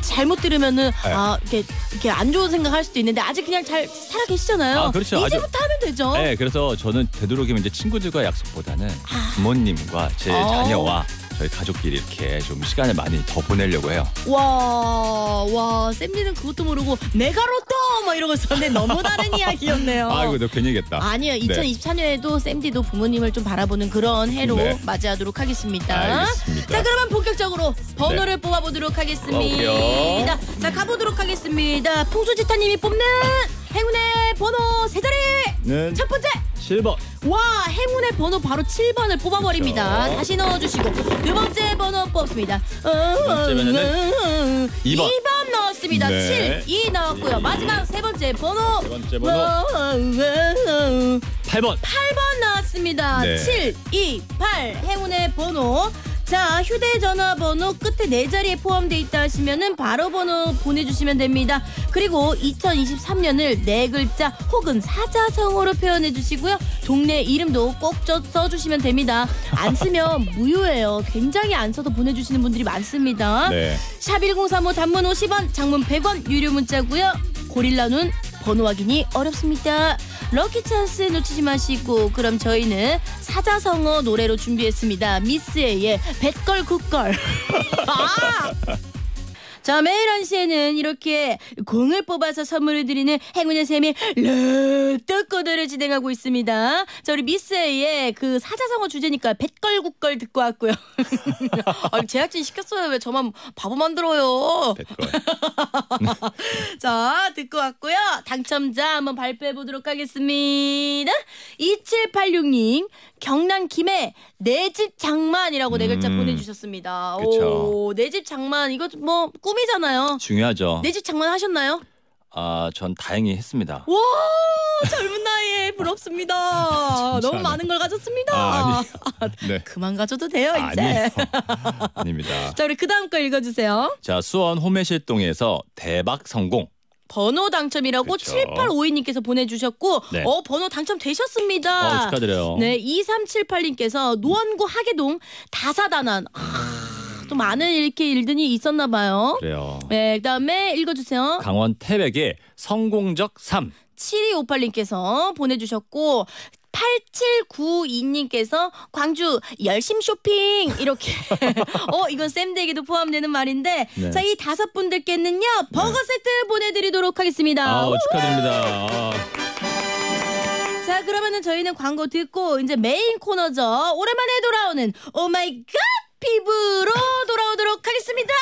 잘못 들으면은 네. 아 이렇게 이렇게 안 좋은 생각할 수도 있는데 아직 그냥 잘 살아 계시잖아요. 아, 그렇죠. 이제부터 아주, 하면 되죠. 네, 그래서 저는 되도록이면 이제 친구들과 약속보다는 아. 부모님과 제 아. 자녀와 저희 가족끼리 이렇게 좀 시간을 많이 더 보내려고 해요. 와, 와, 쌤들는 그것도 모르고 내가 로또 막 이러고 있었는데 너무 다른 이야기였네요. 아, 이거 너 괜히 했다 아니요, 2024년에도 쌤디도 부모님을 좀 바라보는 그런 해로 네. 맞이하도록 하겠습니다. 알겠습니다. 자, 그러면 본격적으로 번호를 네. 뽑아보도록 하겠습니다. 뽑볼게요 아, 자, 가보도록 하겠습니다. 풍수지타님이 뽑는 행운의 번호 세 자리! 네. 첫 번째! 7번. 와 행운의 번호 바로 7번을 뽑아버립니다. 그렇죠. 다시 넣어주시고 두 번째 번호 뽑습니다. 2번. 2번 넣었습니다. 네. 7, 2 넣었고요. 이. 마지막 세 번째 번호. 세 번째 번호. 8번. 8번 나왔습니다. 네. 7, 2, 8 행운의 번호 자 휴대전화 번호 끝에 네 자리에 포함돼 있다 하시면은 바로 번호 보내주시면 됩니다. 그리고 2023년을 네 글자 혹은 사자성어로 표현해 주시고요. 동네 이름도 꼭 써주시면 됩니다. 안 쓰면 무효예요. 굉장히 안 써도 보내주시는 분들이 많습니다. 네. 샵1035 단문 50원 장문 100원 유료 문자고요. 고릴라 눈 번호 확인이 어렵습니다. 럭키 찬스 놓치지 마시고 그럼 저희는 사자성어 노래로 준비했습니다. 미스에의 뱃걸 국걸. 아! 자, 매일 한시에는 이렇게 공을 뽑아서 선물을 드리는 행운의 셈이 르뜨꼬들을 진행하고 있습니다. 자, 우리 미스의 그 사자성어 주제니까 뱃걸국걸 듣고 왔고요. 아니, 제작진 시켰어요. 왜 저만 바보 만들어요? 백걸. 자, 듣고 왔고요. 당첨자 한번 발표해 보도록 하겠습니다. 2786님, 경남 김해 내집 장만이라고 네 글자 음. 보내주셨습니다. 그쵸. 오, 내집 장만 이거 뭐 꿈이잖아요. 중요하죠. 내집 장만 하셨나요? 아, 전 다행히 했습니다. 와, 젊은 나이에 부럽습니다. 너무 많은 걸 가졌습니다. 아, 아니 네. 그만 가져도 돼요, 이제. 아니요 아닙니다. 자, 우리 그 다음 거 읽어주세요. 자, 수원 호매실동에서 대박 성공. 번호 당첨이라고 그렇죠. 7852님께서 보내주셨고 네. 어 번호 당첨되셨습니다. 어, 축하드려요. 네 2378님께서 노원구 하계동 다사다난 아, 또 많은 이렇게 일들이 있었나 봐요. 그래요. 네 그다음에 읽어주세요. 강원 태백의 성공적 3. 7258님께서 보내주셨고 8792님께서 광주 열심 쇼핑 이렇게 어 이건 샘대기도 포함되는 말인데 네. 자이 다섯 분들께는요 버거 네. 세트 보내드리도록 하겠습니다. 아, 축하드립니다. 아. 자 그러면은 저희는 광고 듣고 이제 메인 코너죠 오랜만에 돌아오는 오 마이 갓 피부로 돌아오도록 하겠습니다.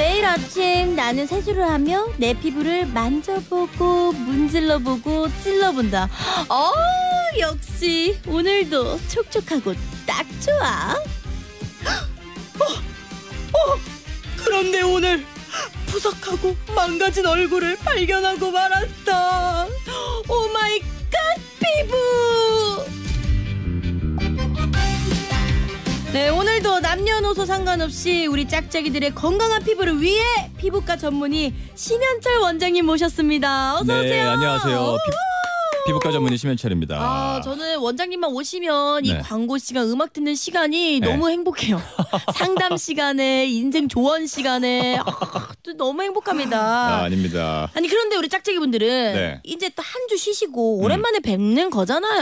매일 아침 나는 세수를 하며 내 피부를 만져보고 문질러보고 찔러본다. 어 역시 오늘도 촉촉하고 딱 좋아. 어, 어, 그런데 오늘 푸석하고 망가진 얼굴을 발견하고 말았다. 오 마이 갓 피부. 네, 오늘도 남녀노소 상관없이 우리 짝짝이들의 건강한 피부를 위해 피부과 전문의 심현철 원장님 모셨습니다. 어서 네, 오세요. 안녕하세요. 피- 피부과 전문의 심현철입니다. 아, 저는 원장님만 오시면 이 네. 광고 시간, 음악 듣는 시간이 네. 너무 행복해요. 상담 시간에, 인생 조언 시간에, 아, 또 너무 행복합니다. 아, 아닙니다. 아니, 그런데 우리 짝짝이 분들은 네. 이제 또 한 주 쉬시고 오랜만에 음. 뵙는 거잖아요.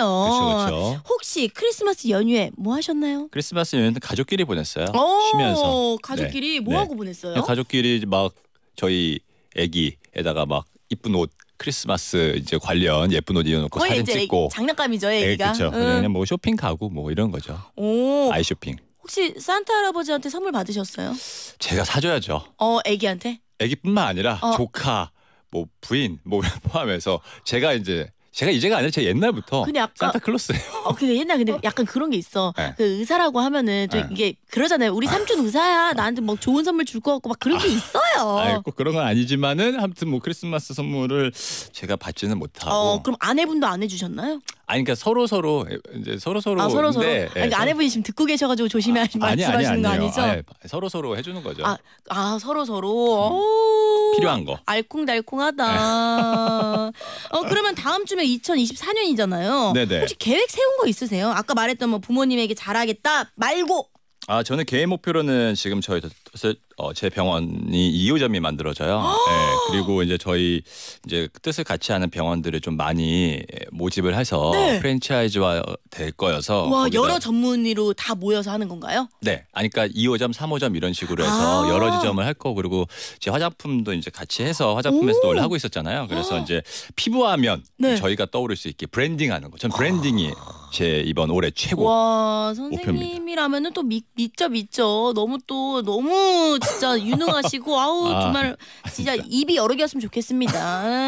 그렇죠. 혹시 크리스마스 연휴에 뭐 하셨나요? 크리스마스 연휴는 가족끼리 보냈어요. 오, 쉬면서. 가족끼리 네. 뭐 하고 네. 보냈어요? 네, 가족끼리 막 저희 애기에다가 막 이쁜 옷 크리스마스 이제 관련 예쁜 옷 입어놓고 사진 이제 찍고 장난감이죠, 예, 애기가. 그렇죠. 응. 그냥 뭐 쇼핑 가고 뭐 이런 거죠. 오. 아이 쇼핑. 혹시 산타 할아버지한테 선물 받으셨어요? 제가 사줘야죠. 어, 애기한테? 애기뿐만 아니라 어. 조카, 뭐 부인 뭐 포함해서 제가 이제 제가 이제가 아니라 제가 옛날부터 근데 아까- 산타클로스예요. 어, 근데 옛날 근데 약간 그런 게 있어. 네. 그 의사라고 하면은 또 네. 이게 그러잖아요. 우리 삼촌 의사야. 나한테 뭐 좋은 선물 줄 거 같고 막 그런 게 아, 있어요. 아니, 꼭 그런 건 아니지만은 아무튼 뭐 크리스마스 선물을 제가 받지는 못하고 어, 그럼 아내분도 안 해주셨나요? 아니 그러니까 서로 서로 예, 이제 서로 서로 아, 서로 서로. 네, 그러니까 아내분이 지금 듣고 계셔가지고 조심해 아, 말씀하시는 아니, 아니, 거 아니죠? 아니, 서로 서로 해주는 거죠. 아, 아 서로 서로 음. 필요한 거. 알콩달콩하다. 네. 어 그러면 다음 주면 2024년이잖아요. 네네. 혹시 계획 세운 거 있으세요? 아까 말했던 뭐 부모님에게 잘하겠다 말고. 아 저는 개인 목표로는 지금 저희 그래서 어, 제 병원이 2호점이 만들어져요. 네, 그리고 이제 저희 이제 뜻을 같이 하는 병원들을 좀 많이 예, 모집을 해서 네. 프랜차이즈화 될 거여서 와 여러 전문의로 다 모여서 하는 건가요? 네, 아니 그러니까 2호점, 3호점 이런 식으로 해서 아 여러 지점을 할 거고 그리고 제 화장품도 이제 같이 해서 화장품에서도 원래 하고 있었잖아요. 그래서 아 이제 피부하면 네. 저희가 떠오를 수 있게 브랜딩하는 거. 전 브랜딩이 아제 이번 올해 최고 와, 선생님이라면은 또 믿, 믿죠 믿죠. 너무 또 너무 너무 진짜 유능하시고 아우 아. 정말 진짜 입이 여러 개였으면 좋겠습니다.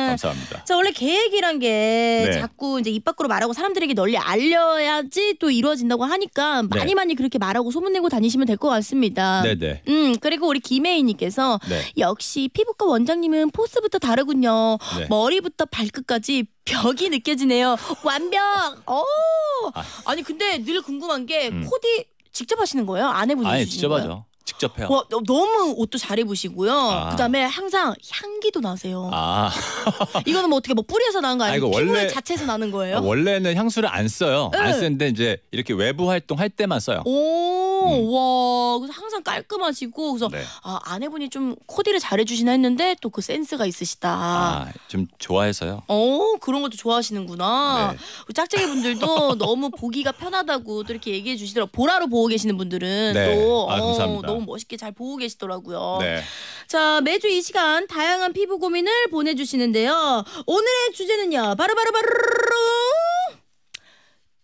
감사합니다. 자 원래 계획이란 게 네. 자꾸 이제 입 밖으로 말하고 사람들에게 널리 알려야지 또 이루어진다고 하니까 많이 네. 많이 그렇게 말하고 소문내고 다니시면 될 것 같습니다. 네네. 네. 음 그리고 우리 김혜인님께서 네. 역시 피부과 원장님은 포스부터 다르군요. 네. 머리부터 발끝까지 벽이 느껴지네요. 완벽. 어. 아니 근데 늘 궁금한 게 음. 코디 직접 하시는 거예요? 아내분이 아니 직접 거예요? 하죠. 직접 해요. 와, 어, 너무 옷도 잘 입으시고요. 아. 그다음에 항상 향기도 나세요. 아. 이거는 뭐 어떻게 뭐 뿌리에서 나는 거 아니에요? 아, 원래 자체에서 나는 거예요? 아, 원래는 향수를 안 써요. 네. 안 쓰는데 이제 이렇게 외부 활동할 때만 써요. 오, 음. 와, 그래서 항상 깔끔하시고 그래서 네. 아, 아내분이 좀 코디를 잘해 주시나 했는데 또 그 센스가 있으시다. 아, 좀 좋아해서요. 어, 그런 것도 좋아하시는구나. 네. 짝짝이 분들도 너무 보기가 편하다고 또 이렇게 얘기해 주시더라고. 보라로 보고 계시는 분들은 네. 또 아, 어, 너무 너무 멋있게 잘 보고 계시더라고요. 네. 자 매주 이 시간 다양한 피부 고민을 보내주시는데요. 오늘의 주제는요. 바로 바로 바로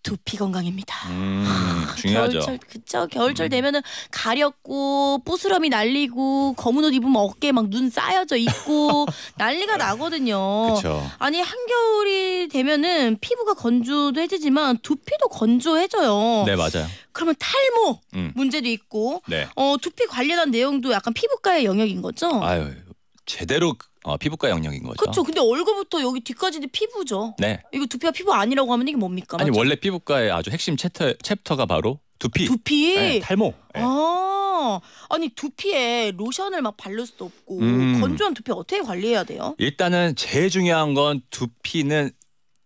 두피 건강입니다. 음, 중요하죠. 겨울철 그쵸 겨울철 음. 되면은 가렵고 부스럼이 날리고 검은 옷 입으면 어깨 막 눈 쌓여져 있고 난리가 나거든요. 그쵸. 아니 한겨울이 되면은 피부가 건조해지지만 두피도 건조해져요. 네 맞아요. 그러면 탈모 음. 문제도 있고 네. 어, 두피 관련한 내용도 약간 피부과의 영역인 거죠? 아유 제대로 어, 피부과 영역인 거죠. 그렇죠. 근데 얼굴부터 여기 뒤까지는 피부죠. 네. 이거 두피와 피부 아니라고 하면 이게 뭡니까? 아니 맞죠? 원래 피부과의 아주 핵심 챕터, 챕터가 바로 두피. 두피. 네, 탈모. 네. 아, 아니 두피에 로션을 막 바를 수도 없고 음. 건조한 두피 어떻게 관리해야 돼요? 일단은 제일 중요한 건 두피는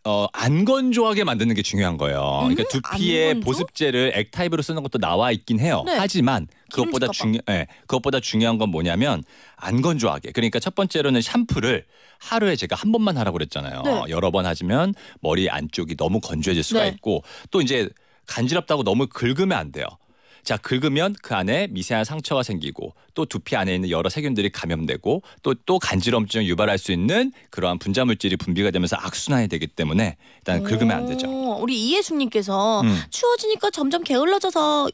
어, 안 건조하게 만드는 게 중요한 거예요. 음. 그러니까 두피에 안건조? 보습제를 액타입으로 쓰는 것도 나와 있긴 해요. 네. 하지만 그것보다 중요 예. 그것보다 중요한 건 뭐냐면 안 건조하게. 그러니까 첫 번째로는 샴푸를 하루에 제가 한 번만 하라고 그랬잖아요. 네. 여러 번 하시면 머리 안쪽이 너무 건조해질 수가 네. 있고 또 이제 간지럽다고 너무 긁으면 안 돼요. 자 긁으면 그 안에 미세한 상처가 생기고 또 두피 안에 있는 여러 세균들이 감염되고 또또 또 간지럼증을 유발할 수 있는 그러한 분자물질이 분비가 되면서 악순환이 되기 때문에 일단 긁으면 안 되죠. 우리 이예숙님께서 음. 추워지니까 점점 게을러져서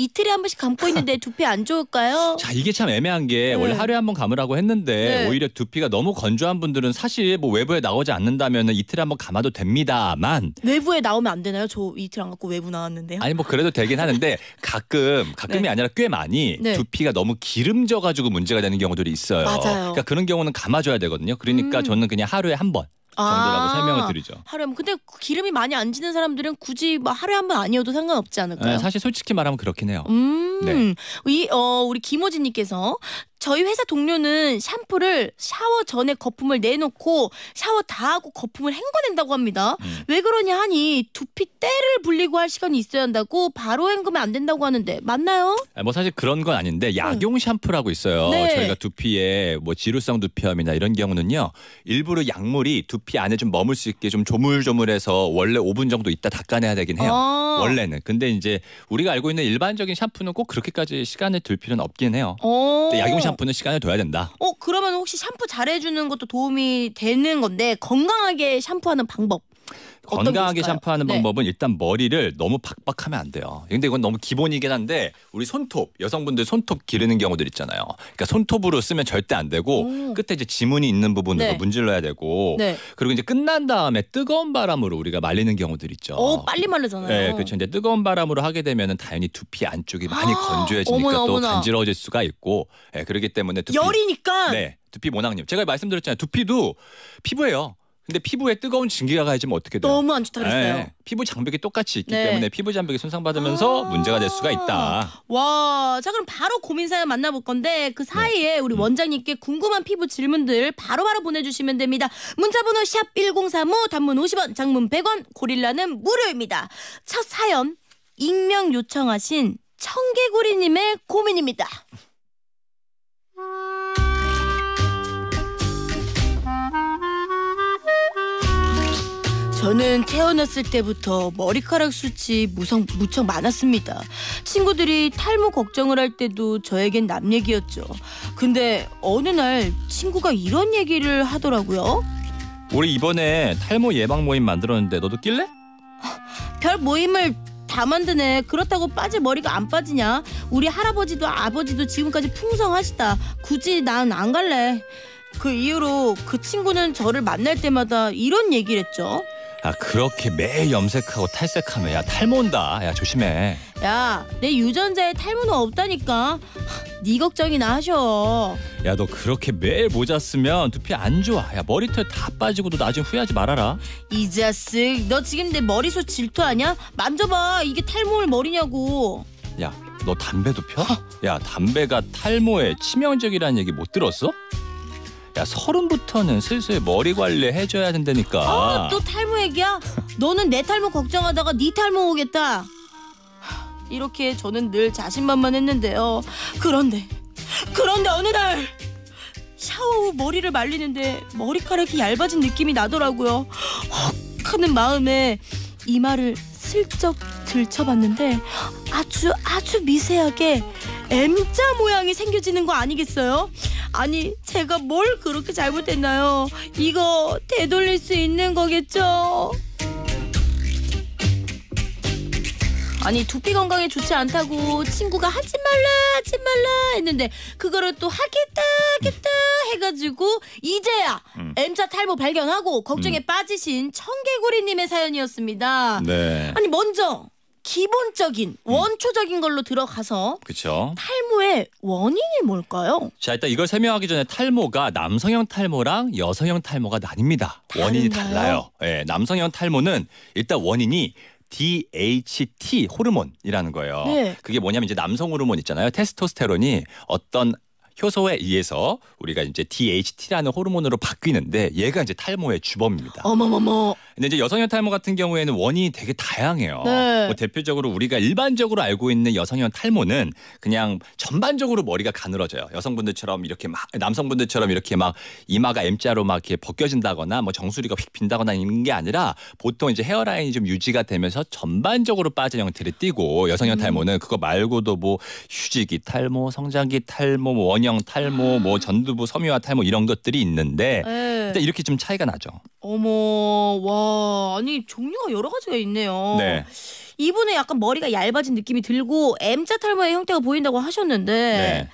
이틀에 한 번씩 감고 있는데 두피 안 좋을까요? 자 이게 참 애매한 게 네. 원래 하루에 한 번 감으라고 했는데 네. 오히려 두피가 너무 건조한 분들은 사실 뭐 외부에 나오지 않는다면 이틀에 한 번 감아도 됩니다만 외부에 나오면 안 되나요? 저 이틀 안 갖고 외부 나왔는데요. 아니 뭐 그래도 되긴 하는데 가끔 가끔이 네. 아니라 꽤 많이 네. 두피가 너무 기름져 가지고 문제가 되는 경우들이 있어요. 맞아요. 그러니까 그런 경우는 감아줘야 되거든요. 그러니까 음. 저는 그냥 하루에 한 번. 아. 정도라고 아, 설명을 드리죠. 하루에 한 근데 그 기름이 많이 안 지는 사람들은 굳이 뭐 하루에 한 번 아니어도 상관없지 않을까요? 네, 사실 솔직히 말하면 그렇긴 해요. 음. 네. 이, 어, 우리 김호진님께서 저희 회사 동료는 샴푸를 샤워 전에 거품을 내놓고 샤워 다 하고 거품을 헹궈낸다고 합니다. 음. 왜 그러냐 하니 두피 때를 불리고 할 시간이 있어야 한다고 바로 헹구면 안 된다고 하는데 맞나요? 아, 뭐 사실 그런 건 아닌데 네. 약용 샴푸라고 있어요. 네. 저희가 두피에 뭐 지루성 두피염이나 이런 경우는요. 일부러 약물이 두피 안에 좀 머물 수 있게 좀 조물조물해서 원래 5분 정도 있다 닦아내야 되긴 해요. 아. 원래는. 근데 이제 우리가 알고 있는 일반적인 샴푸는 꼭 그렇게까지 시간을 들 필요는 없긴 해요. 어. 약용 샴푸 샴푸는 시간을 둬야 된다. 어 그러면 혹시 샴푸 잘해주는 것도 도움이 되는 건데 건강하게 샴푸하는 방법 건강하게 샴푸하는 네. 방법은 일단 머리를 너무 박박하면 안 돼요. 근데 이건 너무 기본이긴 한데 우리 손톱 여성분들 손톱 기르는 경우들 있잖아요. 그러니까 손톱으로 쓰면 절대 안 되고 오. 끝에 이제 지문이 있는 부분으로 네. 문질러야 되고 네. 그리고 이제 끝난 다음에 뜨거운 바람으로 우리가 말리는 경우들 있죠. 오, 어, 빨리 말르잖아요. 네, 그렇죠. 이제 뜨거운 바람으로 하게 되면 당연히 두피 안쪽이 많이 아. 건조해지니까 어머나, 또 어머나. 간지러워질 수가 있고 네, 그렇기 때문에 두피 열이니까 네. 두피 모낭염. 제가 말씀드렸잖아요. 두피도 피부예요. 근데 피부에 뜨거운 증기가 가해지면 어떻게 돼요? 너무 안 좋다 그랬어요. 네, 피부 장벽이 똑같이 있기 네. 때문에 피부 장벽이 손상받으면서 아 문제가 될 수가 있다. 와, 자 그럼 바로 고민 사연 만나볼 건데 그 사이에 네. 우리 음. 원장님께 궁금한 피부 질문들 바로바로 바로 보내주시면 됩니다. 문자번호 샵 #1035 단문 50원, 장문 100원, 고릴라는 무료입니다. 첫 사연 익명 요청하신 청개구리님의 고민입니다. 저는 태어났을 때부터 머리카락 숱이 무성, 무척 많았습니다. 친구들이 탈모 걱정을 할 때도 저에겐 남 얘기였죠. 근데 어느 날 친구가 이런 얘기를 하더라고요. 우리 이번에 탈모 예방 모임 만들었는데 너도 낄래? 별 모임을 다 만드네. 그렇다고 빠질 머리가 안 빠지냐? 우리 할아버지도 아버지도 지금까지 풍성하시다. 굳이 난 안 갈래. 그 이후로 그 친구는 저를 만날 때마다 이런 얘기를 했죠. 아 그렇게 매일 염색하고 탈색하면 야 탈모 온다. 야 조심해. 야, 내 유전자에 탈모는 없다니까. 네 걱정이나 하셔. 야 너 그렇게 매일 모자 쓰면 두피 안 좋아. 야 머리털 다 빠지고도 나중에 후회하지 말아라. 이 자식, 너 지금 내 머리숱 질투하냐? 만져봐, 이게 탈모일 머리냐고. 야 너 담배도 펴? 야 담배가 탈모에 치명적이라는 얘기 못 들었어? 야 서른부터는 슬슬 머리 관리 해줘야 된다니까. 어, 또 탈모 얘기야? 너는 내 탈모 걱정하다가 네 탈모 오겠다. 이렇게 저는 늘 자신만만했는데요. 그런데 그런데 어느 날 샤워 후 머리를 말리는데 머리카락이 얇아진 느낌이 나더라고요. 헉 하는 마음에 이마를 슬쩍 들쳐봤는데 아주 아주 미세하게 M자 모양이 생겨지는 거 아니겠어요? 아니 제가 뭘 그렇게 잘못했나요? 이거 되돌릴 수 있는 거겠죠? 아니 두피 건강에 좋지 않다고 친구가 하지 말라 하지 말라 했는데 그거를 또 하겠다 하겠다 해가지고 이제야 음. M자 탈모 발견하고 걱정에 음. 빠지신 청개구리님의 사연이었습니다. 네. 아니 먼저 기본적인 음. 원초적인 걸로 들어가서 그쵸. 탈모의 원인이 뭘까요? 자 일단 이걸 설명하기 전에 탈모가 남성형 탈모랑 여성형 탈모가 나뉩니다. 다른가요? 원인이 달라요. 예, 남성형 탈모는 일단 원인이 DHT 호르몬이라는 거예요. 네. 그게 뭐냐면 이제 남성 호르몬 있잖아요. 테스토스테론이 어떤 효소에 의해서 우리가 이제 DHT라는 호르몬으로 바뀌는데 얘가 이제 탈모의 주범입니다. 어머머머. 근데 이제 여성형 탈모 같은 경우에는 원인이 되게 다양해요. 네. 뭐 대표적으로 우리가 일반적으로 알고 있는 여성형 탈모는 그냥 전반적으로 머리가 가늘어져요. 여성분들처럼 이렇게 막 남성분들처럼 이렇게 막 이마가 M자로 막 이렇게 벗겨진다거나 뭐 정수리가 휙 빈다거나 이런 게 아니라 보통 이제 헤어라인이 좀 유지가 되면서 전반적으로 빠진 형태를 띄고 여성형 음. 탈모는 그거 말고도 뭐 휴지기 탈모, 성장기 탈모, 뭐 원형 이재 탈모, 뭐 전두부 섬유화 탈모 이런 것들이 있는데 예. 일단 이렇게 좀 차이가 나죠. 어머, 와, 아니 종류가 여러 가지가 있네요. 네. 이분의 약간 머리가 얇아진 느낌이 들고 M자 탈모의 형태가 보인다고 하셨는데 네.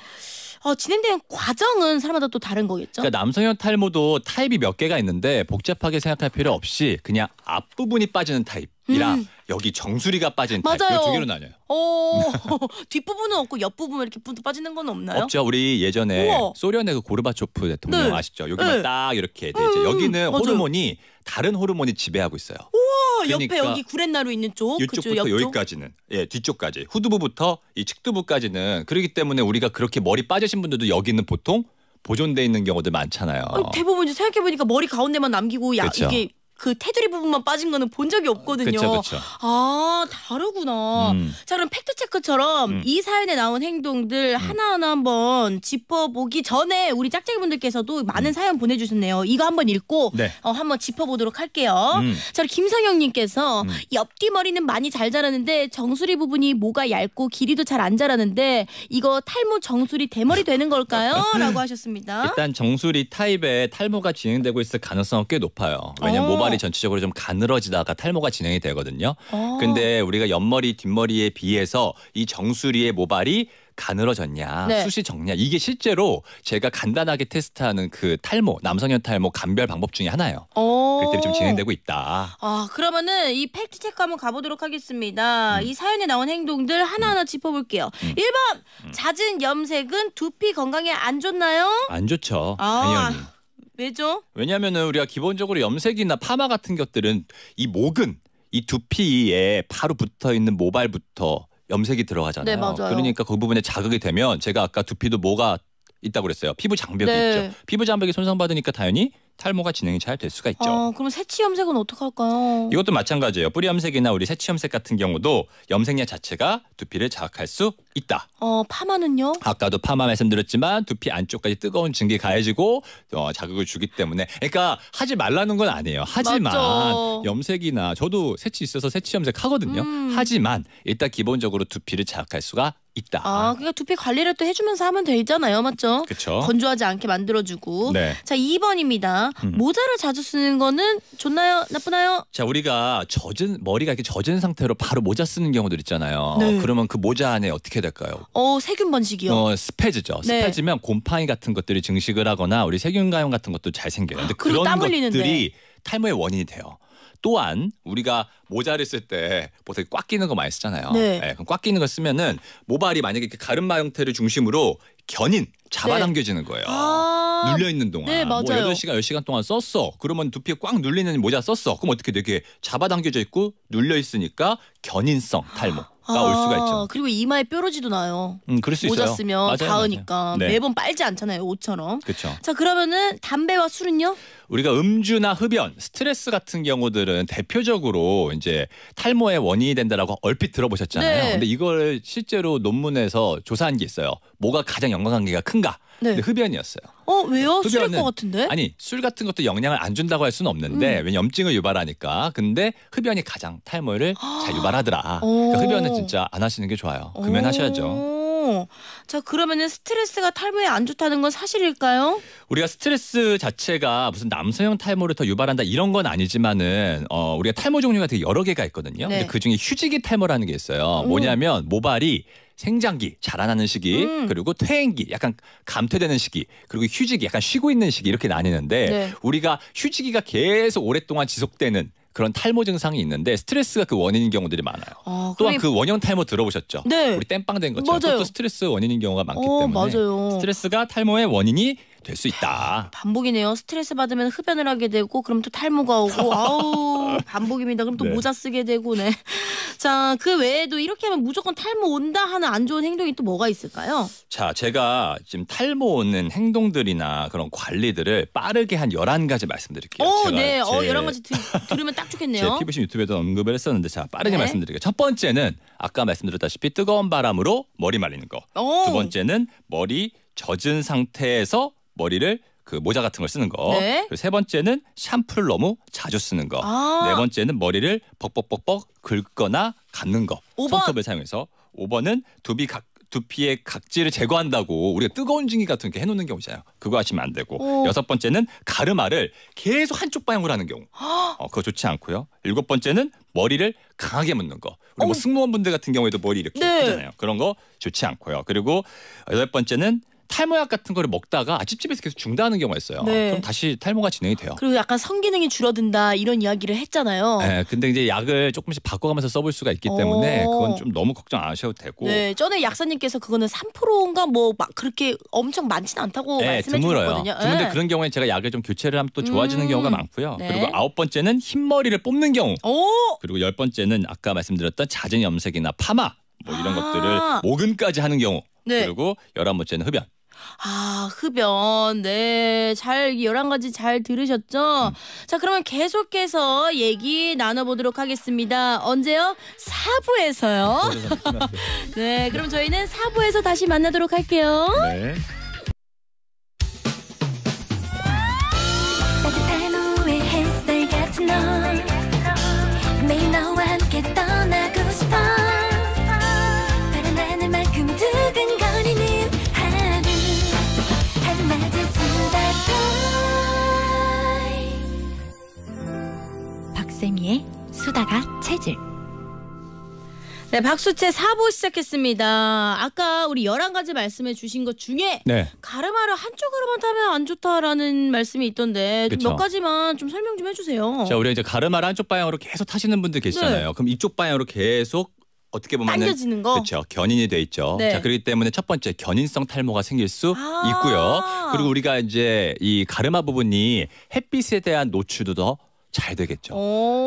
어, 진행되는 과정은 사람마다 또 다른 거겠죠? 그러니까 남성형 탈모도 타입이 몇 개가 있는데 복잡하게 생각할 필요 없이 그냥 앞부분이 빠지는 타입이랑 음. 여기 정수리가 빠진 맞아요. 두 개로 나뉘어요. 어, 뒷부분은 없고 옆부분 이렇게 분도 빠지는 건 없나요? 없죠. 우리 예전에 우와. 소련의 그 고르바초프 대통령 네. 아시죠? 여기만 네. 딱 이렇게 돼 이제 음, 여기는 맞아요. 호르몬이 다른 호르몬이 지배하고 있어요. 우와, 그러니까 옆에 여기 구렛나루 있는 쪽, 이쪽부터 그쪽, 여기까지는 예 뒤쪽까지 후두부부터 이 측두부까지는 그렇기 때문에 우리가 그렇게 머리 빠지신 분들도 여기는 보통 보존돼 있는 경우들 많잖아요. 아니, 대부분 이제 생각해 보니까 머리 가운데만 남기고 야, 그쵸? 그렇죠. 이게 그 테두리 부분만 빠진 거는 본 적이 없거든요. 그쵸, 그쵸. 아 다르구나. 음. 자 그럼 팩트 체크처럼 음. 이 사연에 나온 행동들 음. 하나하나 한번 짚어보기 전에 우리 짝짝이 분들께서도 많은 음. 사연 보내주셨네요. 이거 한번 읽고 네. 어, 한번 짚어보도록 할게요. 음. 자 김성영님께서 음. 옆뒤 머리는 많이 잘 자라는데 정수리 부분이 뭐가 얇고 길이도 잘 안 자라는데 이거 탈모 정수리 대머리 되는 걸까요?라고 하셨습니다. 일단 정수리 타입에 탈모가 진행되고 있을 가능성 꽤 높아요. 왜냐 어. 모발 앞머리 전체적으로 좀 가늘어지다가 탈모가 진행이 되거든요. 어. 근데 우리가 옆머리 뒷머리에 비해서 이 정수리의 모발이 가늘어졌냐, 네. 숱이 적냐 이게 실제로 제가 간단하게 테스트하는 그 탈모, 남성형 탈모 감별 방법 중에 하나예요. 어. 그때 좀 진행되고 있다. 아 그러면은 이 팩트 체크 한번 가보도록 하겠습니다. 음. 이 사연에 나온 행동들 하나하나 음. 짚어볼게요. 음. 1번 음. 잦은 염색은 두피 건강에 안 좋나요? 안 좋죠. 아. 당연히. 왜죠? 왜냐면은 우리가 기본적으로 염색이나 파마 같은 것들은 이 목은 이 두피에 바로 붙어 있는 모발부터 염색이 들어가잖아요. 네, 맞아요. 그러니까 그 부분에 자극이 되면 제가 아까 두피도 뭐가 있다고 그랬어요. 피부 장벽이 네. 있죠. 피부 장벽이 손상받으니까 당연히 탈모가 진행이 잘 될 수가 있죠. 아, 그럼 새치 염색은 어떻게 할까요? 이것도 마찬가지예요. 뿌리 염색이나 우리 새치 염색 같은 경우도 염색약 자체가 두피를 자극할 수 있다. 어, 파마는요? 아까도 파마 말씀드렸지만 두피 안쪽까지 뜨거운 증기 가해지고 어, 자극을 주기 때문에 그러니까 하지 말라는 건 아니에요. 하지만 맞죠. 염색이나 저도 새치 있어서 새치 염색 하거든요. 음. 하지만 일단 기본적으로 두피를 자극할 수가 있다. 아, 그러니까 두피 관리를 또 해주면서 하면 되잖아요, 맞죠? 그렇죠. 건조하지 않게 만들어주고. 네. 자, 2번입니다. 음. 모자를 자주 쓰는 거는 좋나요, 나쁘나요? 자, 우리가 젖은 머리가 이렇게 젖은 상태로 바로 모자 쓰는 경우들 있잖아요. 네. 그러면 그 모자 안에 어떻게 될까요? 어, 세균 번식이요. 어, 스페즈죠 네. 스패즈면 곰팡이 같은 것들이 증식을 하거나 우리 세균 가염 같은 것도 잘 생겨요. 근데 그런 땀 것들이 흘리는데. 탈모의 원인이 돼요. 또한 우리가 모자를 쓸 때 보통 꽉 끼는 거 많이 쓰잖아요. 네. 네, 그럼 꽉 끼는 거 쓰면은 모발이 만약에 이렇게 가르마 형태를 중심으로 견인 잡아당겨지는 네. 거예요. 아 눌려 있는 동안 네, 맞아요. 뭐 8시간 10시간 동안 썼어. 그러면 두피에 꽉 눌리는 모자 썼어. 그럼 어떻게 되게 잡아당겨져 있고 눌려 있으니까 견인성 탈모. 아, 올 수가 있죠. 그리고 이마에 뾰루지도 나요. 음, 그럴 수 있어요. 모자 쓰면 맞아요, 닿으니까 맞아요. 네. 매번 빨지 않잖아요. 옷처럼. 그렇죠. 자 그러면은 담배와 술은요? 우리가 음주나 흡연, 스트레스 같은 경우들은 대표적으로 이제 탈모의 원인이 된다라고 얼핏 들어보셨잖아요. 네. 근데 이걸 실제로 논문에서 조사한 게 있어요. 뭐가 가장 연관관계가 큰가? 네. 근데 흡연이었어요. 어 왜요? 술일 것 같은데? 아니 술 같은 것도 영향을 안 준다고 할 수는 없는데 음. 왜 염증을 유발하니까. 근데 흡연이 가장 탈모를 잘 유발하더라. 그러니까 어. 흡연은 진짜 안 하시는 게 좋아요. 어. 금연하셔야죠. 자 그러면은 스트레스가 탈모에 안 좋다는 건 사실일까요? 우리가 스트레스 자체가 무슨 남성형 탈모를 더 유발한다 이런 건 아니지만은 어, 우리가 탈모 종류가 되게 여러 개가 있거든요. 네. 근데 그 중에 휴지기 탈모라는 게 있어요. 어. 뭐냐면 모발이 생장기 자라나는 시기 음. 그리고 퇴행기 약간 감퇴되는 시기 그리고 휴지기 약간 쉬고 있는 시기 이렇게 나뉘는데 네. 우리가 휴지기가 계속 오랫동안 지속되는 그런 탈모 증상이 있는데 스트레스가 그 원인인 경우들이 많아요. 아, 또한 그 원형 탈모 들어보셨죠? 네. 우리 땜빵 된 것처럼 맞아요. 그것도 스트레스 원인인 경우가 많기 어, 때문에 맞아요. 스트레스가 탈모의 원인이 될 수 있다. 반복이네요. 스트레스 받으면 흡연을 하게 되고 그럼 또 탈모가 오고 아우 반복입니다. 그럼 또 네. 모자 쓰게 되고 네. 자, 그 외에도 이렇게 하면 무조건 탈모 온다 하는 안 좋은 행동이 또 뭐가 있을까요? 자, 제가 지금 탈모 오는 행동들이나 그런 관리들을 빠르게 한1 1 가지 말씀드릴게요. 오, 어, 네. 어, 제, 어, 11가지 드, 들으면 딱 좋겠네요. 제 피부신 유튜브에도 언급을 했었는데 자, 빠르게 네. 말씀드릴게요. 첫 번째는 아까 말씀드렸다시피 뜨거운 바람으로 머리 말리는 거. 오. 어. 두 번째는 머리 젖은 상태에서 머리를 그 모자 같은 걸 쓰는 거. 네. 세 번째는 샴푸를 너무 자주 쓰는 거. 아. 네 번째는 머리를 벅벅벅벅 긁거나 감는 거. 오 번. 손톱을 사용해서. 5번은 두피 각 두피의 각질을 제거한다고 우리가 뜨거운 증기 같은 게 해놓는 경우 잖아요 그거 하시면 안 되고 오. 여섯 번째는 가르마를 계속 한쪽 방향으로 하는 경우 어, 그거 좋지 않고요. 일곱 번째는 머리를 강하게 묶는 거. 그리뭐 승무원분들 같은 경우에도 머리 이렇게 네. 하잖아요. 그런 거 좋지 않고요. 그리고 여덟 번째는 탈모약 같은 거를 먹다가 아침집에서 계속 중단하는 경우가 있어요. 네. 그럼 다시 탈모가 진행이 돼요. 그리고 약간 성기능이 줄어든다 이런 이야기를 했잖아요. 네, 근데 이제 약을 조금씩 바꿔가면서 써볼 수가 있기 때문에 어. 그건 좀 너무 걱정 안 하셔도 되고. 네, 전에 약사님께서 그거는 3%인가 뭐 막 그렇게 엄청 많지는 않다고 네, 말씀해 드물어요. 주셨거든요. 드물데 네. 그런 경우에 제가 약을 좀 교체를 하면 또 좋아지는 음. 경우가 많고요. 네. 그리고 아홉 번째는 흰머리를 뽑는 경우. 오. 그리고 열 번째는 아까 말씀드렸던 잦은 염색이나 파마 뭐 이런 아. 것들을 모근까지 하는 경우. 네. 그리고 열한 번째는 흡연. 아, 흡연. 네. 잘, 1 1 가지 잘 들으셨죠? 음. 자, 그러면 계속해서 얘기 나눠보도록 하겠습니다. 언제요? 4부에서요 네. 그럼 저희는 4부에서 다시 만나도록 할게요. 네. 널 박세미의 수다가 체질. 네, 박수채 4부 시작했습니다. 아까 우리 1 1 가지 말씀해 주신 것 중에 네. 가르마를 한쪽으로만 타면 안 좋다라는 말씀이 있던데 좀몇 가지만 좀 설명 좀 해주세요. 자, 우리가 이제 가르마를 한쪽 방향으로 계속 타시는 분들 계시잖아요. 네. 그럼 이쪽 방향으로 계속 어떻게 보면 당겨지는 거 그렇죠 견인이 돼 있죠 네. 자 그렇기 때문에 첫 번째 견인성 탈모가 생길 수아 있고요 그리고 우리가 이제 이 가르마 부분이 햇빛에 대한 노출도 더잘 되겠죠.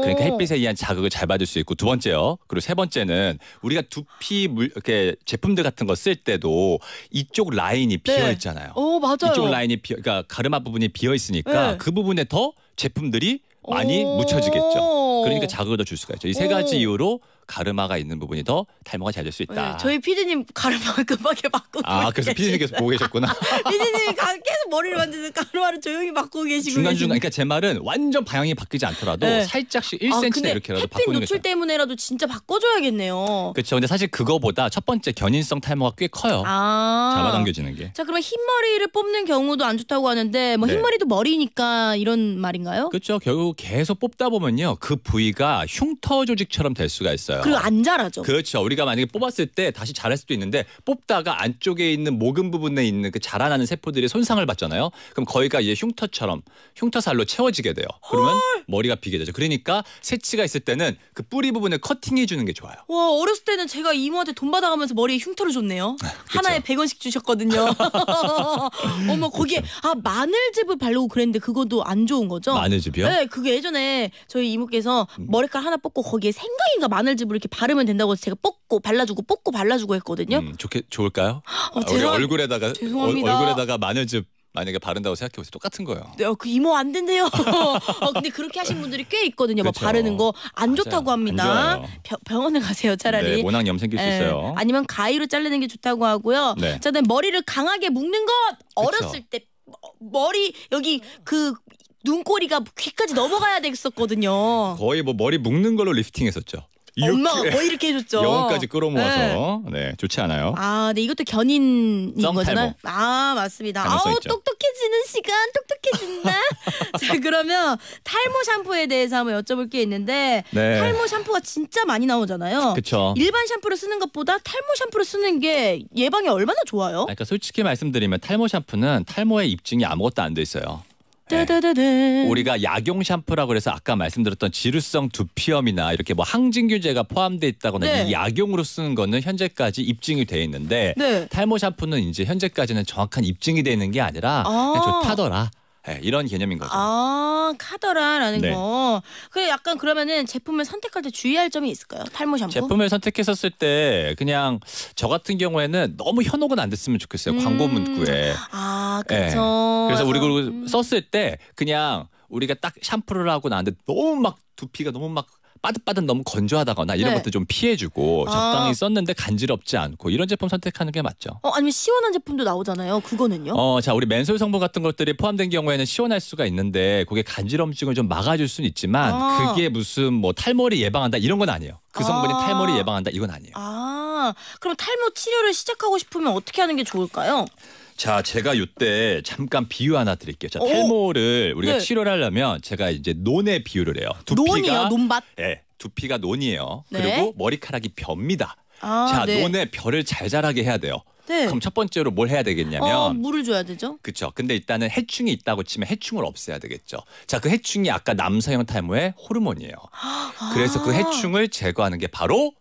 그러니까 햇빛에 의한 자극을 잘 받을 수 있고 두 번째요. 그리고 세 번째는 우리가 두피 물 이렇게 제품들 같은 거 쓸 때도 이쪽 라인이 네. 비어 있잖아요. 오, 맞아요. 이쪽 라인이 비어 그러니까 가르마 부분이 비어 있으니까 네. 그 부분에 더 제품들이 많이 묻혀지겠죠. 그러니까 자극을 더 줄 수가 있죠. 이세 네. 가지 이유로 가르마가 있는 부분이 더 탈모가 잘 될 수 있다. 네, 저희 피디님 가르마 급하게 바꾸고 아 그래서 피디님께서 보고 계셨구나. 피디님이 계속 머리를 만지는 가르마를 조용히 바꾸고 계시고 중간 중간 그러니까 제 말은 완전 방향이 바뀌지 않더라도 네. 살짝씩 1cm 아, 이렇게라도 바꾸는 햇빛 노출 때문에라도 진짜 바꿔줘야겠네요. 그렇죠. 근데 사실 그거보다 첫 번째 견인성 탈모가 꽤 커요. 아 잡아당겨지는 게. 자 그러면 흰머리를 뽑는 경우도 안 좋다고 하는데 뭐 네. 흰머리도 머리니까 이런 말인가요? 그렇죠. 결국 계속 뽑다 보면요 그 부위가 흉터 조직처럼 될 수가 있어요. 거예요. 그리고 안 자라죠. 그렇죠. 우리가 만약에 뽑았을 때 다시 자랄 수도 있는데 뽑다가 안쪽에 있는 모근 부분에 있는 그 자라나는 세포들이 손상을 받잖아요. 그럼 거기가 이제 흉터처럼 흉터살로 채워지게 돼요. 그러면 헐. 머리가 비게 되죠. 그러니까 새치가 있을 때는 그 뿌리 부분을 커팅해 주는 게 좋아요. 와 어렸을 때는 제가 이모한테 돈 받아가면서 머리에 흉터를 줬네요. 아, 하나에 100원씩 주셨거든요. 어머 거기에 그렇죠. 아 마늘즙을 바르고 그랬는데 그것도 안 좋은 거죠? 마늘즙이요? 네, 그게 예전에 저희 이모께서 음. 머리카락 하나 뽑고 거기에 생강인가 마늘즙 뭐 이렇게 바르면 된다고 해서 제가 뽑고 발라주고 뽑고 발라주고 했거든요. 음, 좋게 좋을까요? 어, 우리 얼굴에다가 죄송합니다. 얼, 굴에다가 마늘즙 만약에 바른다고 생각해 보세요. 똑같은 거예요. 네, 어, 그 이모 안 된대요. 어, 근데 그렇게 하신 분들이 꽤 있거든요. 막 그렇죠. 바르는 거 안 좋다고 합니다. 안 병- 원에 가세요 차라리. 네, 모낭염 생길 수 예. 있어요. 아니면 가위로 자르는 게 좋다고 하고요. 네. 자, 그 머리를 강하게 묶는 것 어렸을 때 머- 머리 여기 그 눈꼬리가 귀까지 넘어가야 됐었거든요. 거의 뭐 머리 묶는 걸로 리프팅했었죠. 엄마가 거의 뭐 이렇게 해줬죠. 영혼까지 끌어모아서 네. 네, 좋지 않아요. 아, 네 이것도 견인인 거잖아요. 아, 맞습니다. 아우 똑똑해지는 시간, 똑똑해진다. 자, 그러면 탈모 샴푸에 대해서 한번 여쭤볼 게 있는데 네. 탈모 샴푸가 진짜 많이 나오잖아요. 그쵸. 일반 샴푸를 쓰는 것보다 탈모 샴푸를 쓰는 게 예방에 얼마나 좋아요? 그러니까 솔직히 말씀드리면 탈모 샴푸는 탈모의 입증이 아무것도 안 돼 있어요. 네. 우리가 약용 샴푸라고 그래서 아까 말씀드렸던 지루성 두피염이나 이렇게 뭐 항진균제가 포함돼 있다거나 네. 이 약용으로 쓰는 거는 현재까지 입증이 돼 있는데 네. 탈모 샴푸는 이제 현재까지는 정확한 입증이 되는 게 아니라 아 좋다더라. 네, 이런 개념인 거죠. 아 카더라라는 네. 거. 그 약간 그러면은 제품을 선택할 때 주의할 점이 있을까요? 탈모 샴푸? 제품을 선택했었을 때 그냥 저 같은 경우에는 너무 현혹은 안 됐으면 좋겠어요. 음... 광고 문구에. 아 그렇죠. 네. 그래서 우리 그리고 썼을 때 그냥 우리가 딱 샴푸를 하고 나는데 너무 막 두피가 너무 막 빠듯빠듯 너무 건조하다거나 이런 네. 것도 좀 피해주고 적당히 아. 썼는데 간지럽지 않고 이런 제품 선택하는 게 맞죠. 어, 아니면 시원한 제품도 나오잖아요. 그거는요? 어, 자 우리 맨솔 성분 같은 것들이 포함된 경우에는 시원할 수가 있는데 그게 간지럼증을 좀 막아줄 수는 있지만 아. 그게 무슨 뭐 탈모를 예방한다 이런 건 아니에요. 그 성분이 아. 탈모를 예방한다 이건 아니에요. 아, 그럼 탈모 치료를 시작하고 싶으면 어떻게 하는 게 좋을까요? 자, 제가 요때 잠깐 비유 하나 드릴게요. 자, 어? 탈모를 우리가 네. 치료를 하려면 제가 이제 논에 비유를 해요. 두피가 논이요, 논밭. 네, 두피가 논이에요. 네. 그리고 머리카락이 벼입니다. 아, 자, 네. 논에 별을 잘 자라게 해야 돼요. 네. 그럼 첫 번째로 뭘 해야 되겠냐면 어, 물을 줘야 되죠. 그렇죠. 근데 일단은 해충이 있다고 치면 해충을 없애야 되겠죠. 자, 그 해충이 아까 남성형 탈모의 호르몬이에요. 아. 그래서 그 해충을 제거하는 게 바로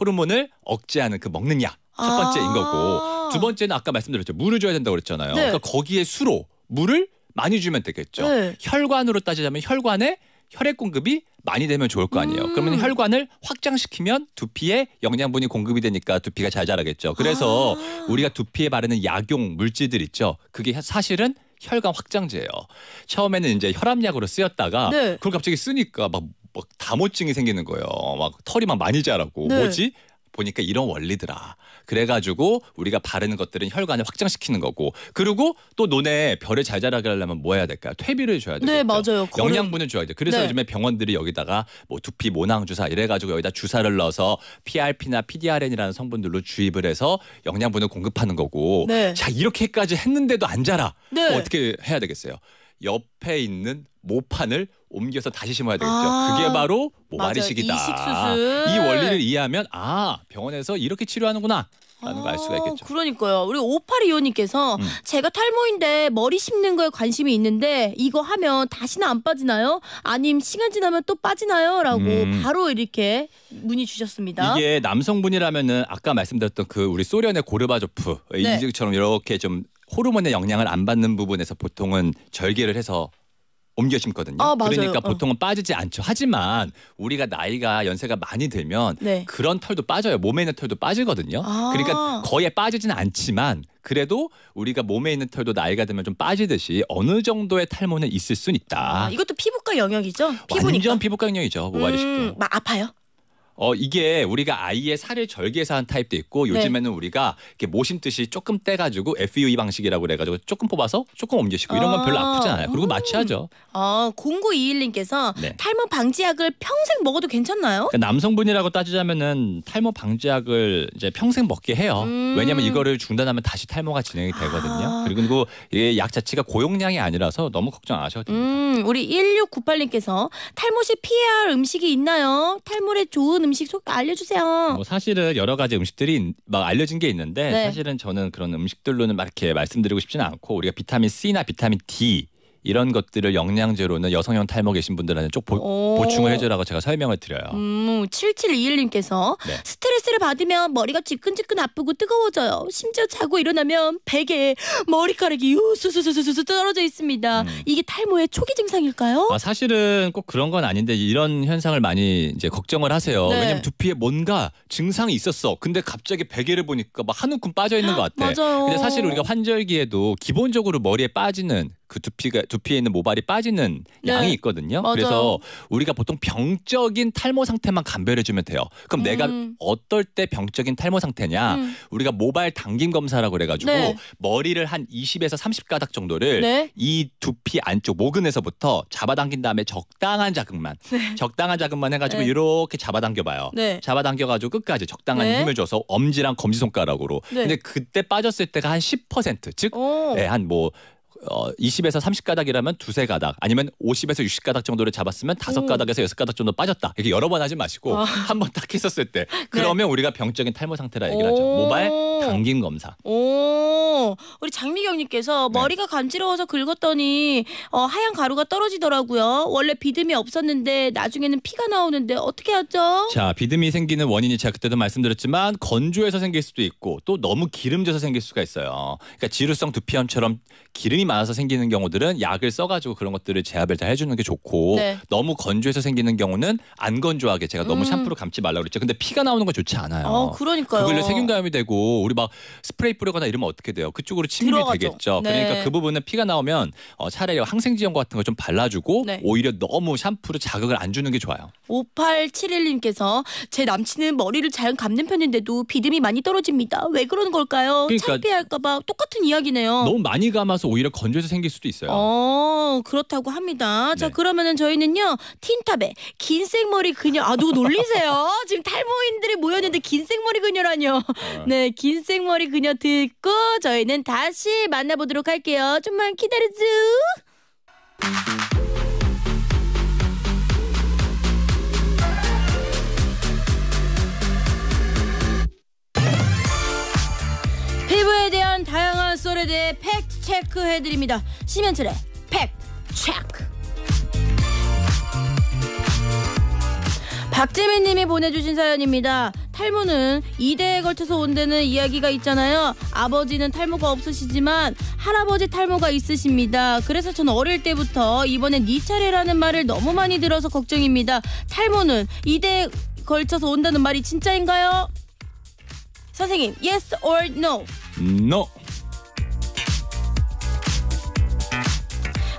호르몬을 억제하는 그 먹는 약 첫 번째인 거고 아. 두 번째는 아까 말씀드렸죠. 물을 줘야 된다고 그랬잖아요. 네. 그러니까 거기에 수로 물을 많이 주면 되겠죠. 네. 혈관으로 따지자면 혈관에 혈액 공급이 많이 되면 좋을 거 아니에요. 음. 그러면 혈관을 확장시키면 두피에 영양분이 공급이 되니까 두피가 잘 자라겠죠. 그래서 아. 우리가 두피에 바르는 약용 물질들 있죠. 그게 사실은 혈관 확장제예요. 처음에는 이제 혈압약으로 쓰였다가 네. 그걸 갑자기 쓰니까 막, 막 다모증이 생기는 거예요. 막 털이 막 많이 자라고 네. 뭐지? 보니까 이런 원리더라. 그래가지고 우리가 바르는 것들은 혈관을 확장시키는 거고 그리고 또 논에 별을 잘 자라게 하려면 뭐 해야 될까요? 퇴비를 줘야 되겠죠. 네 맞아요. 영양분을 줘야 돼. 그래서 네. 요즘에 병원들이 여기다가 뭐 두피 모낭 주사 이래가지고 여기다 주사를 넣어서 PRP나 PDRN이라는 성분들로 주입을 해서 영양분을 공급하는 거고 네. 자 이렇게까지 했는데도 안 자라. 네. 뭐 어떻게 해야 되겠어요? 옆에 있는 모판을 옮겨서 다시 심어야 되겠죠. 아 그게 바로 모발이식이다. 이 원리를 이해하면 아 병원에서 이렇게 치료하는구나. 라는 걸 알 수가 아, 있겠죠. 그러니까요. 우리 오팔이원님께서 음. 제가 탈모인데 머리 심는 거에 관심이 있는데 이거 하면 다시는 안 빠지나요? 아님 시간 지나면 또 빠지나요? 라고 음. 바로 이렇게 문의 주셨습니다. 이게 남성분이라면은 아까 말씀드렸던 그 우리 소련의 고르바조프 네. 이식처럼 이렇게 좀 호르몬의 영향을 안 받는 부분에서 보통은 절개를 해서 옮겨 심거든요. 아, 그러니까 어. 보통은 어. 빠지지 않죠. 하지만 우리가 나이가 연세가 많이 들면 네. 그런 털도 빠져요. 몸에 있는 털도 빠지거든요. 아. 그러니까 거의 빠지지는 않지만 그래도 우리가 몸에 있는 털도 나이가 들면 좀 빠지듯이 어느 정도의 탈모는 있을 순 있다. 아, 이것도 피부과 영역이죠? 피부니 피부과 영역이죠. 모발이식도. 뭐 음, 아파요? 어 이게 우리가 아이의 살을 절개해서 한 타입도 있고 네. 요즘에는 우리가 이렇게 모심 뜻이 조금 떼가지고 FUE 방식이라고 그래가지고 조금 뽑아서 조금 옮기시고 이런 건 별로 아. 프지 않아요. 그리고 마취하죠. 어, 음. 0921님께서 아, 네. 탈모 방지약을 평생 먹어도 괜찮나요? 그러니까 남성분이라고 따지자면은 탈모 방지약을 이제 평생 먹게 해요. 음. 왜냐하면 이거를 중단하면 다시 탈모가 진행이 되거든요. 아. 그리고 이게 약 자체가 고용량이 아니라서 너무 걱정 안 하셔도 됩니다. 음, 우리 1698님께서 탈모 시 피해야 할 음식이 있나요? 탈모에 좋은 좋은 음식 소개 알려주세요. 뭐 사실은 여러 가지 음식들이 막 알려진 게 있는데 네. 사실은 저는 그런 음식들로는 막 이렇게 말씀드리고 싶지는 않고 우리가 비타민 C나 비타민 D 이런 것들을 영양제로는 여성형 탈모 계신 분들한테 쪽 보, 충을 해주라고 제가 설명을 드려요. 음, 7721님께서 네. 스트레스를 받으면 머리가 지끈지끈 아프고 뜨거워져요. 심지어 자고 일어나면 베개에 머리카락이 우수수수수수 떨어져 있습니다. 음. 이게 탈모의 초기 증상일까요? 아, 사실은 꼭 그런 건 아닌데 이런 현상을 많이 이제 걱정을 하세요. 네. 왜냐면 두피에 뭔가 증상이 있었어. 근데 갑자기 베개를 보니까 막 한 움큼 빠져 있는 것 같아. 맞아요. 근데 사실 우리가 환절기에도 기본적으로 머리에 빠지는 그 두피가 두피에 있는 모발이 빠지는 네. 양이 있거든요. 맞아요. 그래서 우리가 보통 병적인 탈모 상태만 감별해주면 돼요. 그럼 음. 내가 어떨 때 병적인 탈모 상태냐? 음. 우리가 모발 당김 검사라고 그래가지고 네. 머리를 한 20에서 30가닥 정도를 네. 이 두피 안쪽 모근에서부터 잡아당긴 다음에 적당한 자극만, 네. 적당한 자극만 해가지고 네. 이렇게 잡아당겨봐요. 네. 잡아당겨가지고 끝까지 적당한 힘을 줘서 엄지랑 검지손가락으로. 근데 그때 빠졌을 때가 한 10%, 즉, 네, 한뭐 어, 20에서 30가닥이라면 두세 가닥 아니면 50에서 60가닥 정도를 잡았으면 다섯 가닥에서 여섯 가닥 정도 빠졌다. 이렇게 여러 번 하지 마시고 아. 한번 딱 했었을 때 네. 그러면 우리가 병적인 탈모 상태라 얘기를 하죠. 모발 당김 검사. 오, 우리 장미경님께서 네. 머리가 간지러워서 긁었더니 어, 하얀 가루가 떨어지더라고요. 원래 비듬이 없었는데 나중에는 피가 나오는데 어떻게 하죠? 자, 비듬이 생기는 원인이 제가 그때도 말씀드렸지만 건조해서 생길 수도 있고 또 너무 기름져서 생길 수가 있어요. 그러니까 지루성 두피염처럼 기름이 많아서 생기는 경우들은 약을 써가지고 그런 것들을 제압을 잘 해주는 게 좋고 네. 너무 건조해서 생기는 경우는 안 건조하게 제가 너무 음. 샴푸로 감지 말라고 그랬죠. 근데 피가 나오는 건 좋지 않아요. 어, 그러니까요. 그걸로 세균 감염이 되고 우리 막 스프레이 뿌리거나 이러면 어떻게 돼요? 그쪽으로 침입이 들어가죠. 되겠죠. 네. 그러니까 그 부분은 피가 나오면 어, 차라리 항생지염 같은 걸 좀 발라주고 네. 오히려 너무 샴푸로 자극을 안 주는 게 좋아요. 5871님께서 제 남친은 머리를 잘 감는 편인데도 비듬이 많이 떨어집니다. 왜 그러는 걸까요? 그러니까, 창피할까봐 똑같은 이야기네요. 너무 많이 감아서 오히려 건조해서 생길 수도 있어요. 어, 그렇다고 합니다. 자, 네. 그러면은 저희는요. 틴탑의 긴 생머리 그녀. 아, 누구 놀리세요? 지금 탈모인들이 모였는데 긴 생머리 그녀라뇨. 아. 네, 긴 생머리 그녀 듣고 저희는 다시 만나보도록 할게요. 좀만 기다려주. 피부에 대한 다양한 썰에 대해 팩트 체크해드립니다. 심연철의 팩트 체크. 박재민 님이 보내주신 사연입니다. 탈모는 2대에 걸쳐서 온다는 이야기가 있잖아요. 아버지는 탈모가 없으시지만 할아버지 탈모가 있으십니다. 그래서 전 어릴 때부터 이번엔 네 차례라는 말을 너무 많이 들어서 걱정입니다. 탈모는 2대에 걸쳐서 온다는 말이 진짜인가요? 선생님, yes or no? No.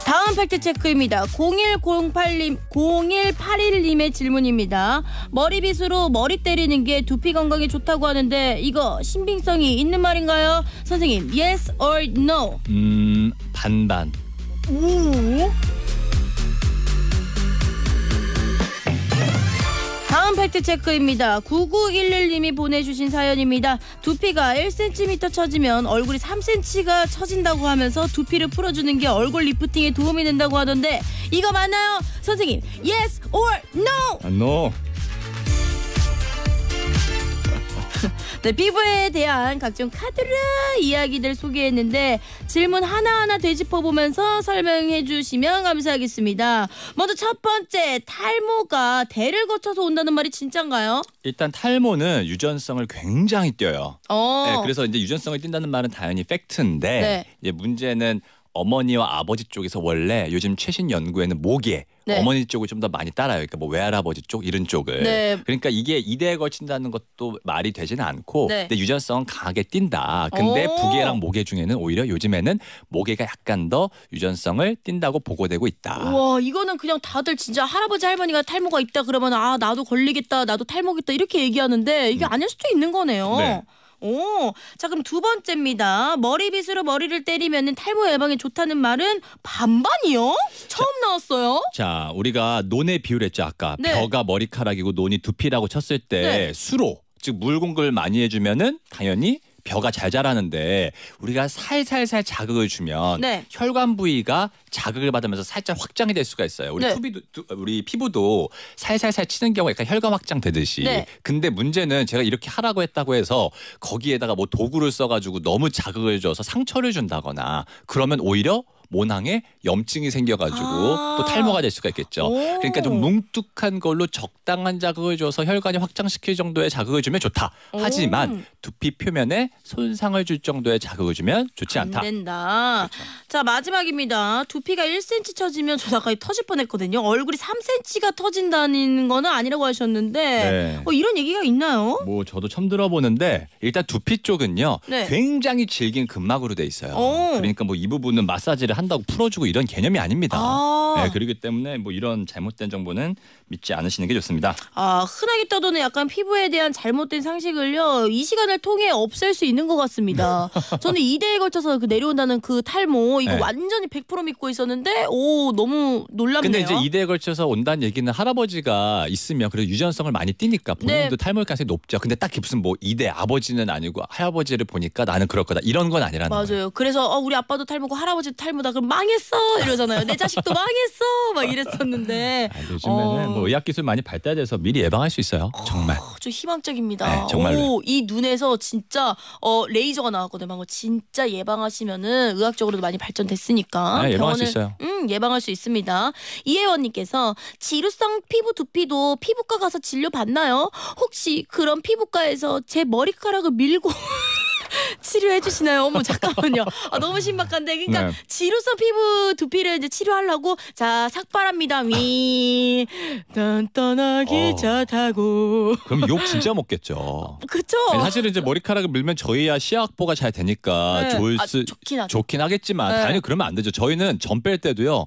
다음 팩트체크입니다. 0108님, 0181님의 질문입니다. 머리빗으로 머리 때리는 게 두피 건강에 좋다고 하는데 이거 신빙성이 있는 말인가요? 선생님, yes or no? 음, 반반. 오. 다음 팩트체크입니다. 9911님이 보내주신 사연입니다. 두피가 1cm 처지면 얼굴이 3cm가 처진다고 하면서 두피를 풀어주는 게 얼굴 리프팅에 도움이 된다고 하던데 이거 맞나요? 선생님, yes or no? 아, no. 네, 피부에 대한 각종 카드라 이야기들 소개했는데 질문 하나하나 되짚어보면서 설명해 주시면 감사하겠습니다. 먼저 첫 번째 탈모가 대를 거쳐서 온다는 말이 진짠가요? 일단 탈모는 유전성을 굉장히 띄어요. 어. 네, 그래서 이제 유전성을 띈다는 말은 당연히 팩트인데 네. 이제 문제는 어머니와 아버지 쪽에서 원래 요즘 최신 연구에는 모기에 네. 어머니 쪽을 좀 더 많이 따라요. 그러니까 뭐 외할아버지 쪽 이런 쪽을. 네. 그러니까 이게 이대에 걸친다는 것도 말이 되지는 않고 네. 근데 유전성 은 강하게 뛴다 근데 부계랑 모계 중에는 오히려 요즘에는 모계가 약간 더 유전성을 띈다고 보고되고 있다. 와 이거는 그냥 다들 진짜 할아버지 할머니가 탈모가 있다 그러면 아 나도 걸리겠다 나도 탈모겠다 이렇게 얘기하는데 이게 음. 아닐 수도 있는 거네요. 네. 오, 자 그럼 두 번째입니다. 머리빗으로 머리를 때리면 탈모 예방에 좋다는 말은 반반이요? 처음 자, 나왔어요. 자, 우리가 논에 비유했죠 아까 네. 벼가 머리카락이고 논이 두피라고 쳤을 때 네. 수로 즉 물공급을 많이 해주면은 당연히 뼈가잘 자라는데 우리가 살살살 자극을 주면 네. 혈관 부위가 자극을 받으면서 살짝 확장이 될 수가 있어요. 우리 네. 피부도 우리 피부도 살살살 치는 경우 약간 혈관 확장 되듯이. 네. 근데 문제는 제가 이렇게 하라고 했다고 해서 거기에다가 뭐 도구를 써가지고 너무 자극을 줘서 상처를 준다거나 그러면 오히려 모낭에 염증이 생겨가지고 아. 또 탈모가 될 수가 있겠죠. 그러니까 좀 뭉툭한 걸로 적당한 자극을 줘서 혈관이 확장시킬 정도의 자극을 주면 좋다. 하지만 두피 표면에 손상을 줄 정도의 자극을 주면 좋지 않다. 안 된다. 그렇죠. 자 마지막입니다. 두피가 1cm 처지면 저 아까 터질 뻔했거든요. 얼굴이 3cm가 터진다는 거는 아니라고 하셨는데 네. 어, 이런 얘기가 있나요? 뭐 저도 처음 들어보는데 일단 두피 쪽은요 네. 굉장히 질긴 근막으로 돼 있어요. 오. 그러니까 뭐 이 부분은 마사지를 한 한다고 풀어주고 이런 개념이 아닙니다. 아. 네, 아. 그렇기 때문에 뭐 이런 잘못된 정보는 믿지 않으시는 게 좋습니다. 아, 흔하게 떠도는 약간 피부에 대한 잘못된 상식을요. 이 시간을 통해 없앨 수 있는 것 같습니다. 저는 2대에 걸쳐서 그 내려온다는 그 탈모 이거 네. 완전히 100% 믿고 있었는데 오 너무 놀랍네요. 근데 이제 2대에 걸쳐서 온다는 얘기는 할아버지가 있으면 그래도 유전성을 많이 띠니까 네. 본인도 네. 탈모일 가능성이 높죠. 근데 딱 무슨 뭐 2대 아버지는 아니고 할아버지를 보니까 나는 그럴 거다 이런 건 아니라는 맞아요. 거예요. 그래서 어, 우리 아빠도 탈모고 할아버지도 탈모다 그럼 망했어 이러잖아요. 내 자식도 망했어. 했어막 이랬었는데 아, 요즘에는 어... 뭐 의학기술 많이 발달돼서 미리 예방할 수 있어요. 어, 정말. 어, 좀 희망적입니다. 네, 정말로. 오, 이 눈에서 진짜 어, 레이저가 나왔거든요. 막 뭐 진짜 예방하시면은 의학적으로도 많이 발전됐으니까 네, 예방할 수 있어요. 음, 예방할 수 있습니다. 이혜원님께서 지루성 피부 두피도 피부과 가서 진료 받나요? 혹시 그런 피부과에서 제 머리카락을 밀고 치료해 주시나요? 어머 잠깐만요. 아, 너무 신박한데 그러니까 네. 지루성 피부 두피를 이제 치료하려고 자 삭발합니다. 위떠나기 어. 자다고 그럼 욕 진짜 먹겠죠. 그렇죠. 사실은 이제 머리카락을 밀면 저희야 아 시야 확보가 잘 되니까 네. 좋을 아, 수 아, 좋긴, 좋긴 하겠지만 네. 당연히 그러면 안 되죠. 저희는 점 뺄 때도요.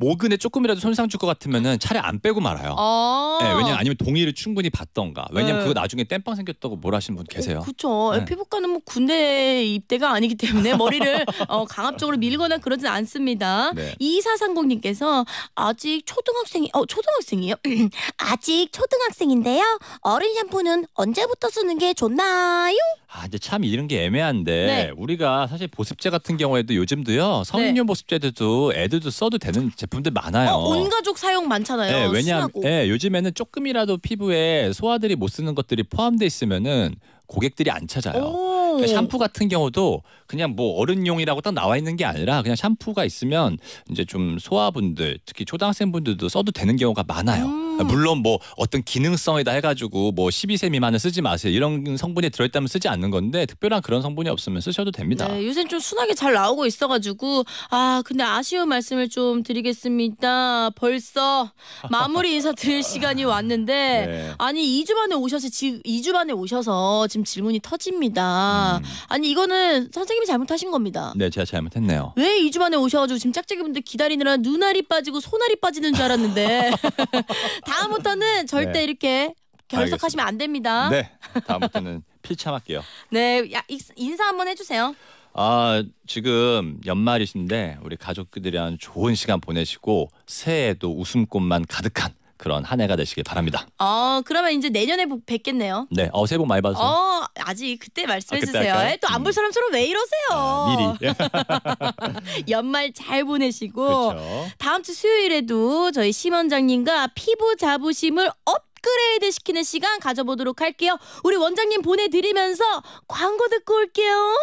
모근에 조금이라도 손상 줄 것 같으면은 차례안 빼고 말아요. 아 네, 예, 왜냐 면 아니면 동의를 충분히 받던가. 왜냐면 네. 그거 나중에 땜빵 생겼다고 뭘 하시는 분 계세요. 어, 그렇죠. 네. 피부과는 뭐 군대 입대가 아니기 때문에 머리를 어, 강압적으로 밀거나 그러진 않습니다. 네. 이사상공님께서 아직 초등학생이 어 초등학생이요? 아직 초등학생인데요. 어린 샴푸는 언제부터 쓰는 게 좋나요? 아 이제 참 이런 게 애매한데 네. 우리가 사실 보습제 같은 경우에도 요즘도요 성인용 네. 보습제들도 애들도 써도 되는 제품들 많아요. 어, 온 가족 사용 많잖아요. 네, 왜냐, 네, 요즘에는 조금이라도 피부에 소아들이 못 쓰는 것들이 포함돼 있으면은 고객들이 안 찾아요. 그 샴푸 같은 경우도 그냥 뭐 어른용이라고 딱 나와 있는 게 아니라 그냥 샴푸가 있으면 이제 좀 소아분들 특히 초등학생분들도 써도 되는 경우가 많아요. 음. 물론 뭐 어떤 기능성에다 해가지고 뭐 12세 미만은 쓰지 마세요 이런 성분이 들어있다면 쓰지 않는 건데 특별한 그런 성분이 없으면 쓰셔도 됩니다. 네, 요새 좀 순하게 잘 나오고 있어가지고 아 근데 아쉬운 말씀을 좀 드리겠습니다. 벌써 마무리 인사 드릴 시간이 왔는데 네. 아니 2주 만에 오셔서 지금 2주 만에 오셔서 지금 질문이 터집니다. 음. 아니 이거는 선생님 선생님이 잘못하신 겁니다. 네, 제가 잘못했네요. 왜 2주 만에 오셔가지고 지금 짝짝이분들 기다리느라 눈알이 빠지고 손알이 빠지는 줄 알았는데 다음부터는 절대 네. 이렇게 결석하시면 안 됩니다. 네, 다음부터는 필참할게요. 네, 야, 인사 한번 해주세요. 아 지금 연말이신데 우리 가족들이랑 좋은 시간 보내시고 새해에도 웃음꽃만 가득한 그런 한 해가 되시길 바랍니다. 어, 그러면 이제 내년에 뵙겠네요. 네, 어, 새해 복 많이 받으세요. 어, 아직 그때 말씀해 아, 그때 주세요. 또 안 볼 사람처럼 왜 이러세요? 아, 미리. 연말 잘 보내시고 그쵸. 다음 주 수요일에도 저희 심원장님과 피부 자부심을 업그레이드 시키는 시간 가져보도록 할게요. 우리 원장님 보내드리면서 광고 듣고 올게요.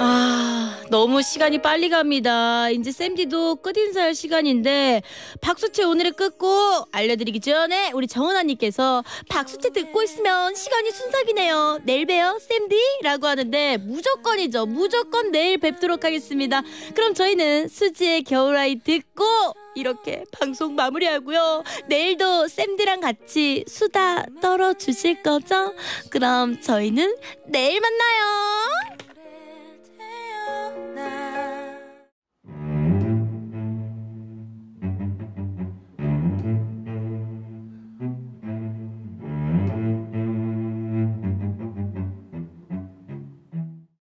아, 너무 시간이 빨리 갑니다. 이제 쌤디도 끝인사할 시간인데 박수채 오늘의 끝고 알려드리기 전에 우리 정은아님께서 박수채 듣고 있으면 시간이 순삭이네요. 내일 봬요, 쌤디라고 하는데 무조건이죠. 무조건 내일 뵙도록 하겠습니다. 그럼 저희는 수지의 겨울아이 듣고 이렇게 방송 마무리하고요. 내일도 쌤디랑 같이 수다 떨어 주실 거죠? 그럼 저희는 내일 만나요. night.